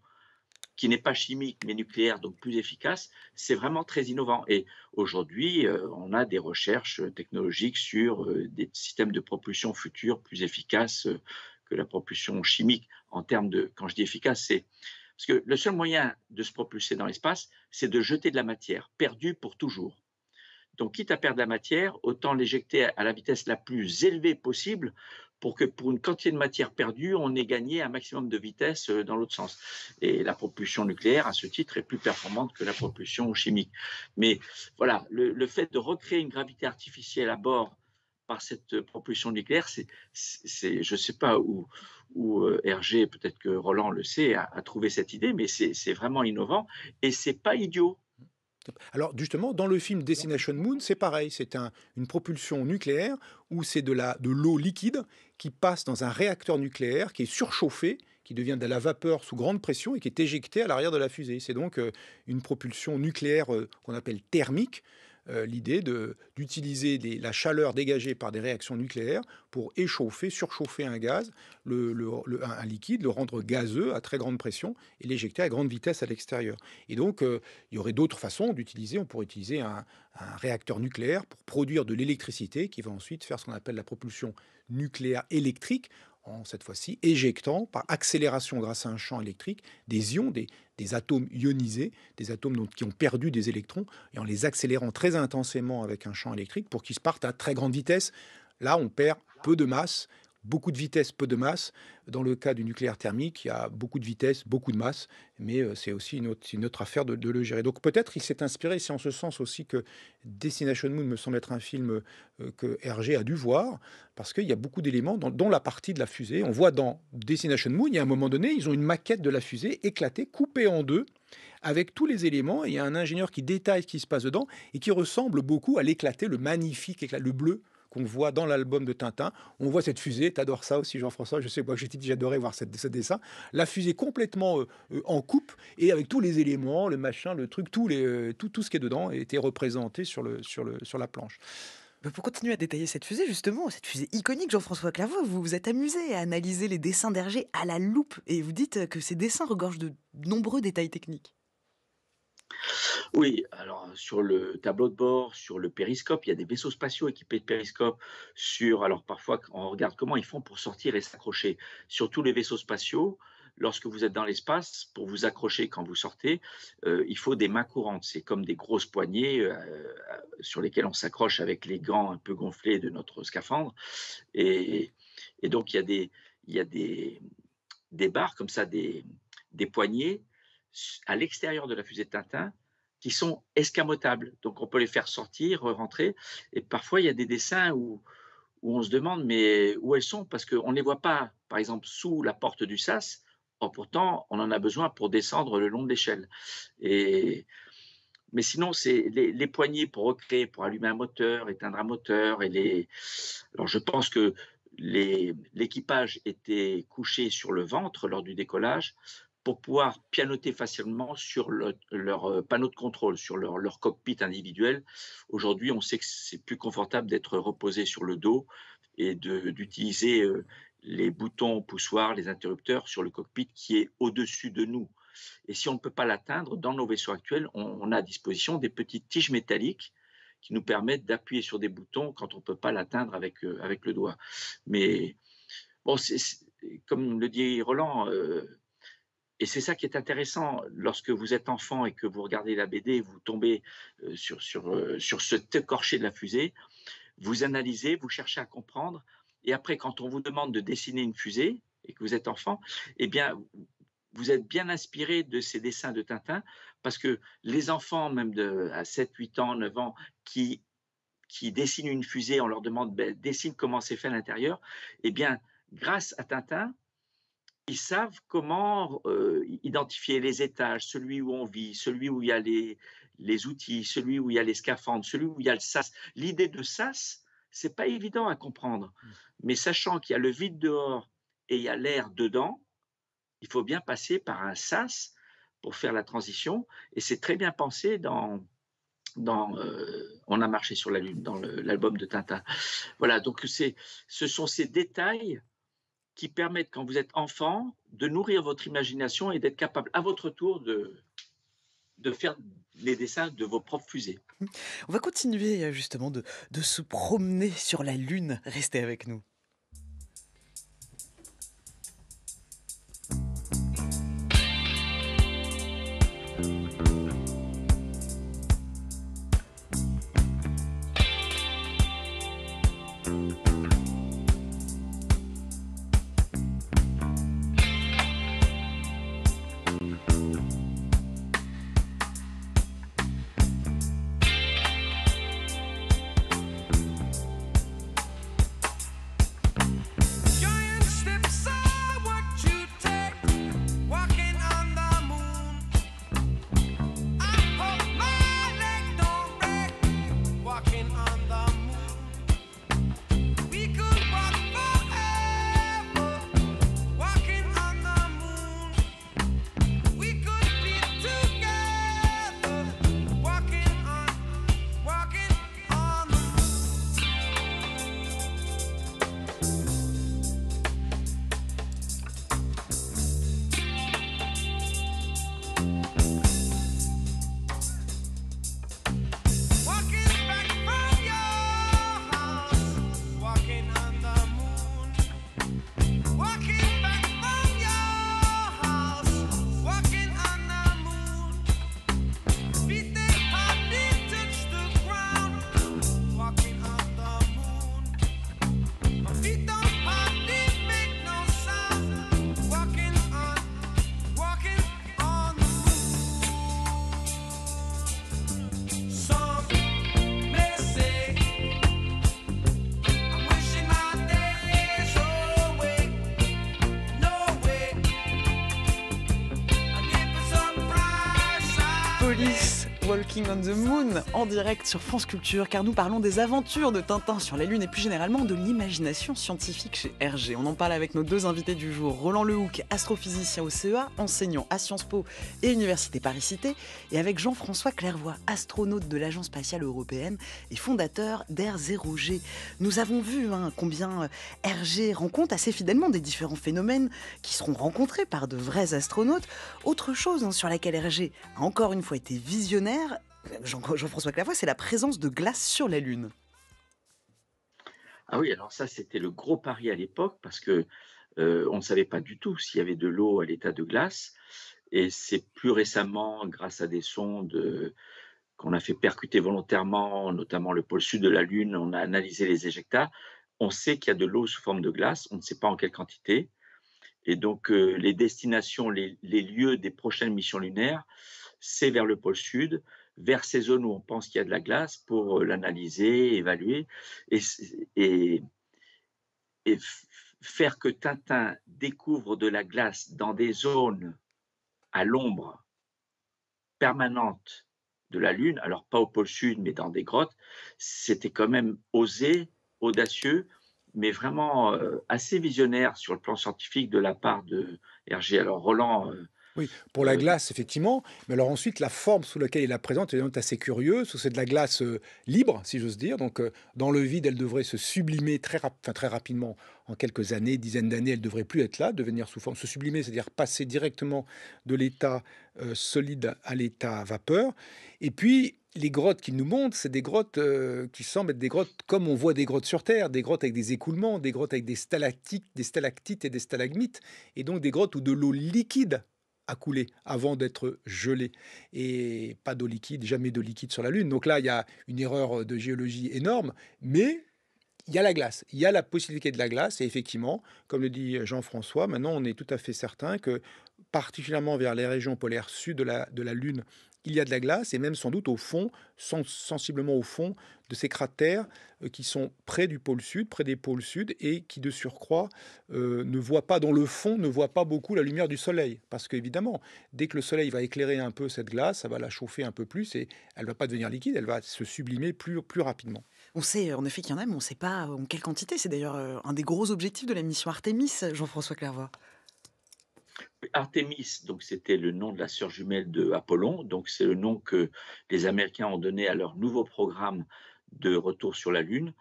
Speaker 3: qui n'est pas chimique mais nucléaire, donc plus efficace, c'est vraiment très innovant. Et aujourd'hui, euh, on a des recherches technologiques sur euh, des systèmes de propulsion futurs plus efficaces euh, que la propulsion chimique en termes de, quand je dis efficace, c'est parce que le seul moyen de se propulser dans l'espace, c'est de jeter de la matière, perdue pour toujours. Donc, quitte à perdre la matière, autant l'éjecter à la vitesse la plus élevée possible pour que pour une quantité de matière perdue, on ait gagné un maximum de vitesse euh, dans l'autre sens. Et la propulsion nucléaire, à ce titre, est plus performante que la propulsion chimique. Mais voilà, le, fait de recréer une gravité artificielle à bord par cette propulsion nucléaire, c'est, je ne sais pas où, où Hergé, euh, peut-être que Roland le sait, a, trouvé cette idée, mais c'est vraiment innovant et c'est pas idiot. Alors justement, dans le film Destination
Speaker 4: Moon, c'est pareil, c'est une propulsion nucléaire où c'est de l'eau liquide qui passe dans un réacteur nucléaire qui est surchauffé, qui devient de la vapeur sous grande pression et qui est éjectée à l'arrière de la fusée. C'est donc euh, une propulsion nucléaire euh, qu'on appelle thermique, euh, l'idée d'utiliser la chaleur dégagée par des réactions nucléaires pour échauffer, surchauffer un gaz, le, un liquide, le rendre gazeux à très grande pression et l'éjecter à grande vitesse à l'extérieur. Et donc, euh, il y aurait d'autres façons d'utiliser. On pourrait utiliser un, un réacteur nucléaire pour produire de l'électricité qui va ensuite faire ce qu'on appelle la propulsion nucléaire électrique en cette fois-ci éjectant par accélération grâce à un champ électrique des ions, des, des atomes ionisés, des atomes qui ont perdu des électrons, et en les accélérant très intensément avec un champ électrique pour qu'ils se partent à très grande vitesse. Là, on perd peu de masse beaucoup de vitesse, peu de masse. Dans le cas du nucléaire thermique, il y a beaucoup de vitesse, beaucoup de masse, mais euh, c'est aussi une autre, affaire de, le gérer. Donc peut-être il s'est inspiré, c'est en ce sens aussi que Destination Moon me semble être un film euh, que Hergé a dû voir, parce qu'il y a beaucoup d'éléments, dans, dont la partie de la fusée. On voit dans Destination Moon, il y a un moment donné, ils ont une maquette de la fusée éclatée, coupée en deux, avec tous les éléments. il y a un ingénieur qui détaille ce qui se passe dedans et qui ressemble beaucoup à l'éclaté, le magnifique éclat, le bleu qu'on voit dans l'album de Tintin. On voit cette fusée, t'adores ça aussi Jean-François, je sais moi j'étais j'adorais voir cette, ce dessin. La fusée complètement euh, euh, en coupe et avec tous les éléments, le machin, le truc, tout, euh, tout, tout ce qui est dedans était représenté sur, le, sur, le, sur la planche. Bah, pour continuer à détailler cette fusée, justement, cette fusée iconique, Jean-François Claveau, vous
Speaker 1: vous êtes amusé à analyser les dessins d'Hergé à la loupe et vous dites que ces dessins regorgent de nombreux détails techniques.
Speaker 3: Oui, alors sur le tableau de bord, sur le périscope, il y a des vaisseaux spatiaux équipés de périscope. Sur, alors parfois, on regarde comment ils font pour sortir et s'accrocher. Sur tous les vaisseaux spatiaux, lorsque vous êtes dans l'espace, pour vous accrocher quand vous sortez, il faut des mains courantes. C'est comme des grosses poignées sur lesquelles on s'accroche avec les gants un peu gonflés de notre scaphandre. Et, donc, il y a des, il y des, des barres comme ça, des, des poignées à l'extérieur de la fusée Tintin qui sont escamotables. Donc on peut les faire sortir, rentrer. Et parfois, il y a des dessins où, on se demande mais où elles sont parce qu'on ne les voit pas, par exemple, sous la porte du SAS. Or, oh, pourtant, on en a besoin pour descendre le long de l'échelle. Et... Mais sinon, c'est les, les, poignées pour recréer, pour allumer un moteur, éteindre un moteur. Et les... Alors, je pense que l'équipage était couché sur le ventre lors du décollage pour pouvoir pianoter facilement sur leur euh, panneau de contrôle, sur leur, cockpit individuel. Aujourd'hui, on sait que c'est plus confortable d'être reposé sur le dos et d'utiliser euh, les boutons poussoirs, les interrupteurs sur le cockpit qui est au-dessus de nous. Et si on ne peut pas l'atteindre, dans nos vaisseaux actuels, on, a à disposition des petites tiges métalliques qui nous permettent d'appuyer sur des boutons quand on ne peut pas l'atteindre avec, euh, avec le doigt. Mais bon, comme le dit Roland, et c'est ça qui est intéressant lorsque vous êtes enfant et que vous regardez la BD, vous tombez euh, sur, sur, euh, sur ce écorché de la fusée, vous analysez, vous cherchez à comprendre. Et après, quand on vous demande de dessiner une fusée et que vous êtes enfant, eh bien, vous êtes bien inspiré de ces dessins de Tintin parce que les enfants, même de, à 7, 8 ans, 9 ans, qui, qui dessinent une fusée, on leur demande, ben, dessine comment c'est fait à l'intérieur, eh bien, grâce à Tintin, ils savent comment identifier les étages, celui où on vit, celui où il y a les, les, outils, celui où il y a les scaphandres, celui où il y a le SAS. L'idée de SAS, c'est pas évident à comprendre. Mmh. Mais sachant qu'il y a le vide dehors et il y a l'air dedans, il faut bien passer par un SAS pour faire la transition. Et c'est très bien pensé dans, dans On a marché sur la Lune, dans l'album de Tintin. Voilà, donc ce sont ces détails qui permettent, quand vous êtes enfant, de nourrir votre imagination et d'être capable à votre tour de, de faire les dessins de vos propres fusées.
Speaker 1: On va continuer euh, justement de, de se promener sur la Lune. Restez avec nous. King on the Moon en direct sur France Culture car nous parlons des aventures de Tintin sur la Lune et plus généralement de l'imagination scientifique chez Hergé. On en parle avec nos deux invités du jour, Roland Lehoucq, astrophysicien au CEA, enseignant à Sciences Po et Université Paris-Cité et avec Jean-François Clairvoy, astronaute de l'Agence spatiale européenne et fondateur d'Air 0G. Nous avons vu hein, combien Hergé euh, rencontre assez fidèlement des différents phénomènes qui seront rencontrés par de vrais astronautes. Autre chose hein, sur laquelle Hergé a encore une fois été visionnaire, Jean-François c'est la présence de glace sur la Lune.
Speaker 3: Ah oui, alors ça, c'était le gros pari à l'époque parce que euh, on ne savait pas du tout s'il y avait de l'eau à l'état de glace. Et c'est plus récemment, grâce à des sondes euh, qu'on a fait percuter volontairement, notamment le pôle sud de la Lune, on a analysé les éjectats. On sait qu'il y a de l'eau sous forme de glace, on ne sait pas en quelle quantité. Et donc, euh, les destinations, les, lieux des prochaines missions lunaires, c'est vers le pôle sud vers ces zones où on pense qu'il y a de la glace pour euh, l'analyser, évaluer et, faire que Tintin découvre de la glace dans des zones à l'ombre permanente de la Lune, alors pas au pôle sud, mais dans des grottes, c'était quand même osé, audacieux, mais vraiment euh, assez visionnaire sur le plan scientifique de la part de Hergé. Alors Roland, euh,
Speaker 4: oui, pour ah la glace, effectivement. Mais alors ensuite, la forme sous laquelle il la présente est assez curieuse. C'est de la glace euh, libre, si j'ose dire. Donc, euh, dans le vide, elle devrait se sublimer très, rapidement. En quelques années, dizaines d'années, elle devrait plus être là, devenir sous forme. Se sublimer, c'est-à-dire passer directement de l'état euh, solide à l'état vapeur. Et puis, les grottes qu'il nous montre, c'est des grottes qui semblent être des grottes comme on voit des grottes sur Terre, des grottes avec des écoulements, des grottes avec des stalactites, des stalactites et des stalagmites, et donc des grottes où de l'eau liquide à couler avant d'être gelé. Et pas d'eau liquide, jamais de liquide sur la Lune. Donc là, il y a une erreur de géologie énorme, mais il y a la glace, il y a la possibilité de la glace. Et effectivement, comme le dit Jean-François, maintenant on est tout à fait certain que particulièrement vers les régions polaires sud de la, de la Lune il y a de la glace, et même sans doute au fond, sensiblement au fond de ces cratères euh, qui sont près du pôle sud, près des pôles sud, et qui de surcroît euh, ne voient pas, dans le fond, ne voient pas beaucoup la lumière du soleil. Parce qu'évidemment, dès que le soleil va éclairer un peu cette glace, ça va la chauffer un peu plus, et elle va pas devenir liquide, elle va se sublimer plus, plus rapidement. On sait euh, en effet qu'il y en a, mais on ne sait pas en quelle quantité. C'est d'ailleurs un des gros objectifs de la mission
Speaker 1: Artemis, Jean-François Clairvoy.
Speaker 3: Artemis, donc c'était le nom de la sœur jumelle de Apollon, donc c'est le nom que les Américains ont donné à leur nouveau programme de retour sur la Lune,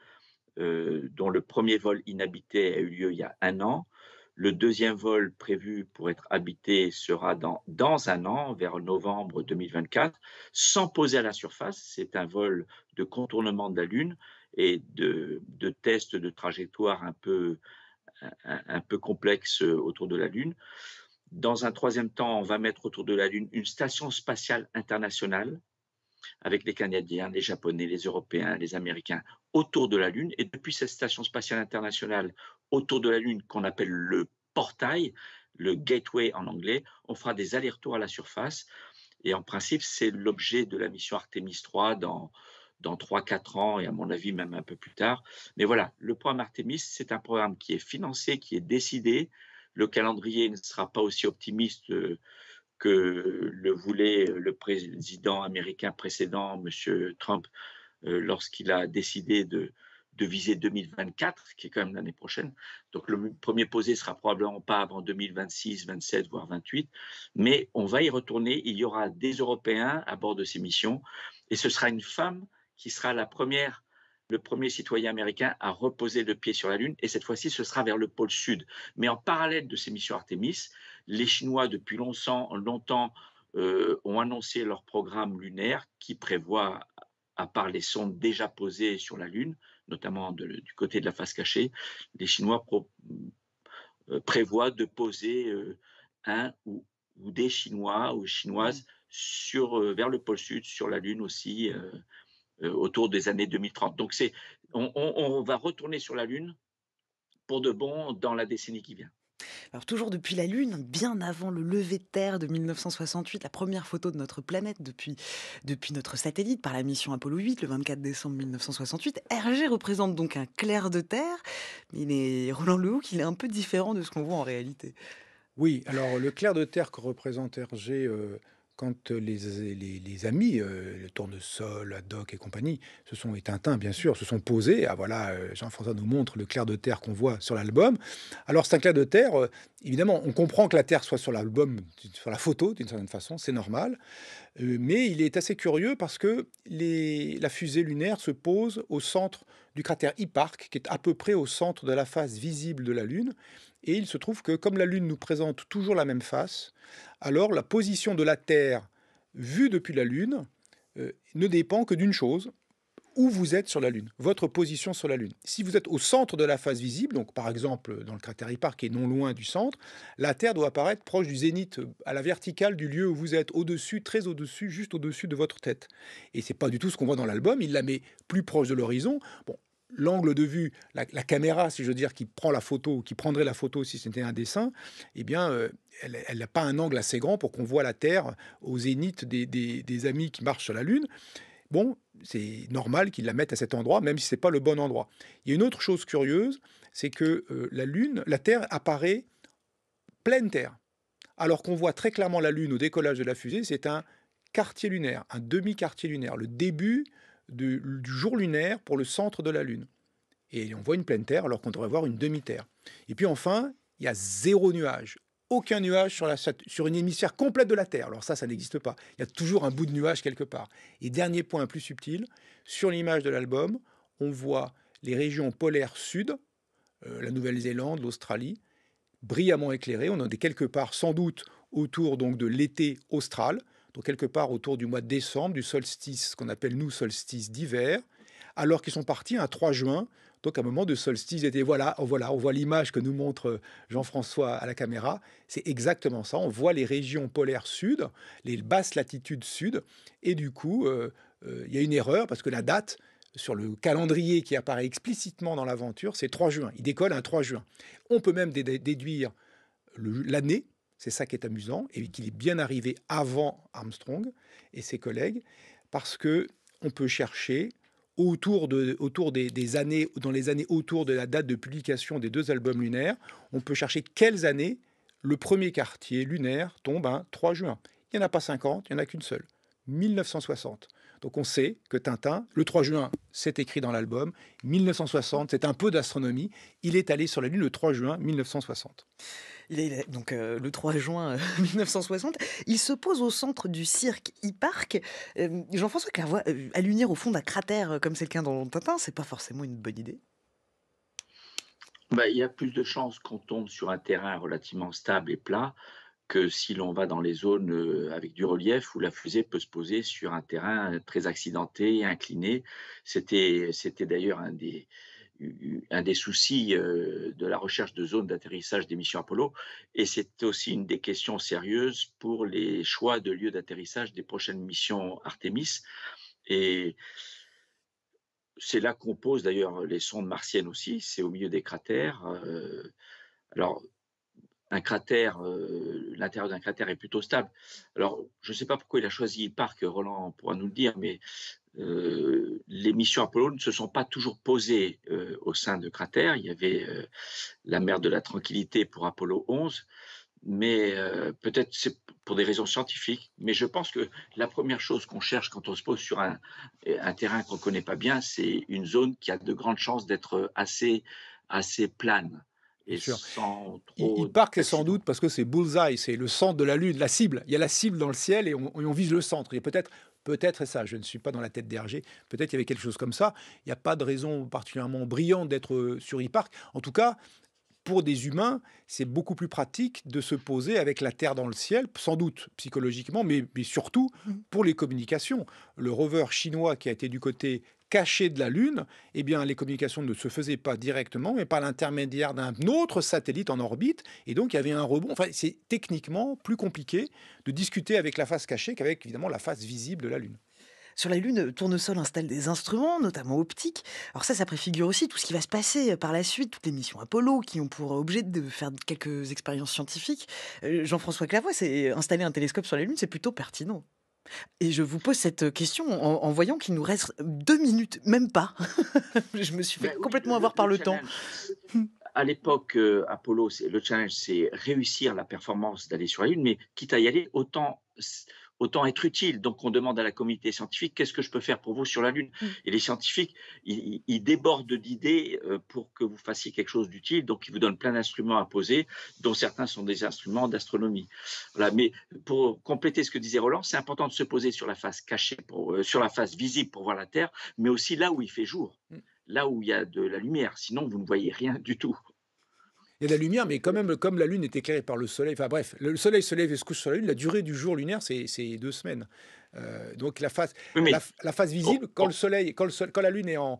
Speaker 3: euh, dont le premier vol inhabité a eu lieu il y a un an. Le deuxième vol prévu pour être habité sera dans, dans un an, vers novembre 2024, sans poser à la surface. C'est un vol de contournement de la Lune et de, de tests de trajectoire un peu, un, peu complexe autour de la Lune. Dans un troisième temps, on va mettre autour de la Lune une station spatiale internationale avec les Canadiens, les Japonais, les Européens, les Américains autour de la Lune. Et depuis cette station spatiale internationale autour de la Lune qu'on appelle le portail, le gateway en anglais, on fera des allers-retours à la surface. Et en principe, c'est l'objet de la mission Artemis 3 dans, dans 3-4 ans et à mon avis même un peu plus tard. Mais voilà, le programme Artemis, c'est un programme qui est financé, qui est décidé, le calendrier ne sera pas aussi optimiste euh, que le voulait euh, le président américain précédent, M. Trump, euh, lorsqu'il a décidé de, de viser 2024, qui est quand même l'année prochaine. Donc le premier posé sera probablement pas avant 2026, 27, voire 28, mais on va y retourner. Il y aura des Européens à bord de ces missions, et ce sera une femme qui sera la première le premier citoyen américain à reposer le pied sur la Lune, et cette fois-ci, ce sera vers le pôle Sud. Mais en parallèle de ces missions Artemis, les Chinois, depuis longtemps, longtemps euh, ont annoncé leur programme lunaire qui prévoit, à part les sondes déjà posées sur la Lune, notamment du côté de la face cachée, les Chinois euh, prévoient de poser euh, un ou, ou, des Chinois ou Chinoises mmh. sur, vers le pôle Sud, sur la Lune aussi. Euh, autour des années 2030. Donc c'est, on, va retourner sur la Lune pour de bon dans la décennie qui vient.
Speaker 1: Alors toujours depuis la Lune, bien avant le lever de Terre de 1968, la première photo de notre planète depuis, depuis notre satellite par la mission Apollo 8 le 24 décembre 1968, Hergé représente donc un clair de Terre, mais il est, Roland Lehoucq, il est un peu
Speaker 4: différent de ce qu'on voit en réalité. Oui, alors le clair de Terre que représente Hergé... Euh, quand les, les, les amis, le tournesol, doc et compagnie, se sont éteints, bien sûr, se sont posés. Ah voilà, Jean-François nous montre le clair de terre qu'on voit sur l'album. Alors c'est un clair de terre, évidemment, on comprend que la terre soit sur l'album, sur la photo d'une certaine façon, c'est normal. mais il est assez curieux parce que la fusée lunaire se pose au centre du cratère Hipparch, qui est à peu près au centre de la face visible de la Lune. Et il se trouve que comme la Lune nous présente toujours la même face, alors la position de la Terre vue depuis la Lune euh, ne dépend que d'une chose, où vous êtes sur la Lune, votre position sur la Lune. Si vous êtes au centre de la face visible, donc par exemple dans le cratère Ipar qui est non loin du centre, la Terre doit apparaître proche du zénith, euh, à la verticale du lieu où vous êtes, au-dessus, très au-dessus, juste au-dessus de votre tête. Et c'est pas du tout ce qu'on voit dans l'album, il la met plus proche de l'horizon. Bon, l'angle de vue, la, caméra, si je veux dire, qui prend la photo, qui prendrait la photo si c'était un dessin, eh bien, euh, elle n'a pas un angle assez grand pour qu'on voit la Terre au zénith des, amis qui marchent sur la Lune. Bon, c'est normal qu'ils la mettent à cet endroit, même si ce n'est pas le bon endroit. Il y a une autre chose curieuse, c'est que euh, la Lune, la Terre apparaît pleine Terre, alors qu'on voit très clairement la Lune au décollage de la fusée, c'est un quartier lunaire, un demi-quartier lunaire, le début du, jour lunaire pour le centre de la Lune. Et on voit une pleine Terre alors qu'on devrait voir une demi-Terre. Et puis enfin, il y a zéro nuage aucun nuage sur, la, sur une hémisphère complète de la Terre. Alors ça, ça n'existe pas. Il y a toujours un bout de nuage quelque part. Et dernier point plus subtil, sur l'image de l'album, on voit les régions polaires sud, euh, la Nouvelle-Zélande, l'Australie, brillamment éclairées. On en est quelque part sans doute autour donc de l'été austral donc quelque part autour du mois de décembre, du solstice, ce qu'on appelle nous solstice d'hiver, alors qu'ils sont partis un 3 juin, donc un moment de solstice d'été. Voilà, on, oh, voilà, on voit l'image que nous montre euh, Jean-François à la caméra. C'est exactement ça. On voit les régions polaires sud, les basses latitudes sud, et du coup, euh, euh, il y a une erreur parce que la date sur le calendrier qui apparaît explicitement dans l'aventure, c'est 3 juin. Il décolle un 3 juin. On peut même déduire l'année c'est ça qui est amusant et qu'il est bien arrivé avant Armstrong et ses collègues parce que on peut chercher autour, autour des, années, dans les années autour de la date de publication des deux albums lunaires, on peut chercher quelles années le premier quartier lunaire tombe un 3 juin. Il n'y en a pas 50, il n'y en a qu'une seule, 1960. Donc on sait que Tintin, le 3 juin, c'est écrit dans l'album, 1960, c'est un peu d'astronomie, il est allé sur la Lune le 3 juin 1960. donc euh, le 3 juin 1960. Euh, il se pose au centre
Speaker 1: du cirque e Jean-François Clairvoy, euh, au fond d'un cratère comme c'est le cas dans Tintin, c'est pas forcément une bonne idée.
Speaker 3: Bah, il y a plus de chances qu'on tombe sur un terrain relativement stable et plat que si l'on va dans les zones euh, avec du relief où la fusée peut se poser sur un terrain très accidenté, incliné. C'était d'ailleurs un des, un des soucis euh, de la recherche de zones d'atterrissage des missions Apollo, et c'est aussi une des questions sérieuses pour les choix de lieux d'atterrissage des prochaines missions Artemis. Et c'est là qu'on pose d'ailleurs les sondes martiennes aussi, c'est au milieu des cratères. Euh, alors, un cratère, euh, l'intérieur d'un cratère est plutôt stable. Alors, je ne sais pas pourquoi il a choisi le parc, Roland pourra nous le dire, mais euh, les missions Apollo ne se sont pas toujours posées euh, au sein de cratères. Il y avait la mer de la tranquillité pour Apollo 11, mais peut-être c'est pour des raisons scientifiques. Mais je pense que la première chose qu'on cherche quand on se pose sur un, terrain qu'on ne connaît pas bien, c'est une zone qui a de grandes chances d'être assez, assez plane. Et
Speaker 4: il, sans doute parce que c'est bullseye, c'est le centre de la Lune, la cible. Il y a la cible dans le ciel et on, vise le centre. Et peut-être, peut-être, et ça, je ne suis pas dans la tête d'Hergé, peut-être il y avait quelque chose comme ça. Il n'y a pas de raison particulièrement brillante d'être sur E-Park. En tout cas, pour des humains, c'est beaucoup plus pratique de se poser avec la Terre dans le ciel, sans doute psychologiquement, mais, mais surtout mmh. pour les communications. Le rover chinois qui a été du côté cachée de la Lune, eh bien, les communications ne se faisaient pas directement, mais par l'intermédiaire d'un autre satellite en orbite. Et donc, il y avait un rebond. Enfin, c'est techniquement plus compliqué de discuter avec la face cachée qu'avec, évidemment, la face visible de la Lune. Sur la Lune, Tournesol installe des instruments, notamment
Speaker 1: optiques. Alors ça, ça préfigure aussi tout ce qui va se passer par la suite, toutes les missions Apollo qui ont pour objet de faire quelques expériences scientifiques. Euh, Jean-François Clavois, installer un télescope sur la Lune, c'est plutôt pertinent. Et je vous pose cette question en, voyant qu'il nous reste deux minutes, même pas. je me suis fait bah complètement avoir par le, temps.
Speaker 3: À l'époque, euh, Apollo, le challenge, c'est réussir la performance d'aller sur la Lune, mais quitte à y aller, autant autant être utile. Donc, on demande à la communauté scientifique qu'est-ce que je peux faire pour vous sur la Lune. Mm. Et les scientifiques, ils, débordent d'idées euh, pour que vous fassiez quelque chose d'utile. Donc, ils vous donnent plein d'instruments à poser, dont certains sont des instruments d'astronomie. Voilà. Mais pour compléter ce que disait Roland, c'est important de se poser sur la face cachée, euh, sur la face visible pour voir la Terre, mais aussi là où il fait jour mm. là où il y a de la lumière. Sinon, vous ne voyez rien du tout il y a de la lumière, mais
Speaker 4: quand même, comme la Lune est éclairée par le Soleil, enfin bref, le Soleil se lève et se couche sur la Lune, la durée du jour lunaire, c'est deux semaines. Euh, donc la phase, la, visible, oh, quand, oh. le soleil, quand, quand la Lune est en,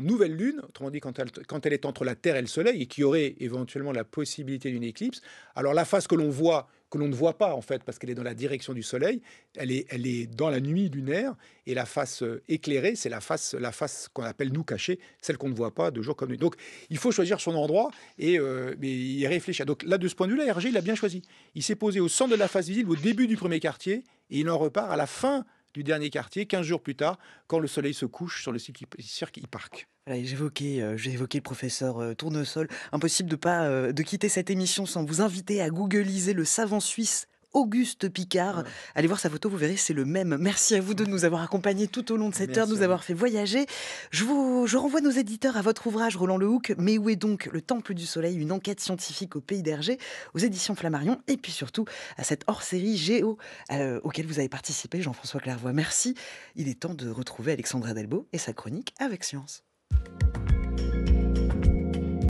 Speaker 4: nouvelle lune, autrement dit quand elle, quand elle, est entre la Terre et le Soleil, et qu'il y aurait éventuellement la possibilité d'une éclipse. Alors la phase que l'on voit que l'on ne voit pas en fait, parce qu'elle est dans la direction du soleil, elle est, elle est dans la nuit lunaire, et la face euh, éclairée, c'est la face, la face qu'on appelle nous cachée, celle qu'on ne voit pas de jour comme de nuit. Donc il faut choisir son endroit et, euh, y réfléchir. Donc là, de ce point de vue-là, Hergé, il a bien choisi. Il s'est posé au centre de la face visible au début du premier quartier, et il en repart à la fin du dernier quartier, 15 jours plus tard, quand le soleil se couche sur le cirque e-park.
Speaker 1: Voilà, euh, j'ai évoqué, le professeur euh, Tournesol. Impossible de pas euh, de quitter cette émission sans vous inviter à googliser le savant suisse Auguste Picard. Allez voir sa photo, vous verrez, c'est le même. Merci à vous de nous avoir accompagnés tout au long de cette heure, de nous avoir fait voyager. Je, vous, je renvoie nos éditeurs à votre ouvrage, Roland Lehoucq, Mais où est donc le Temple du Soleil Une enquête scientifique au pays d'Hergé, aux éditions Flammarion, et puis surtout à cette hors-série Géo euh, auquel vous avez participé, Jean-François Clairvoy. Merci. Il est temps de retrouver Alexandra Delbo et sa chronique avec science.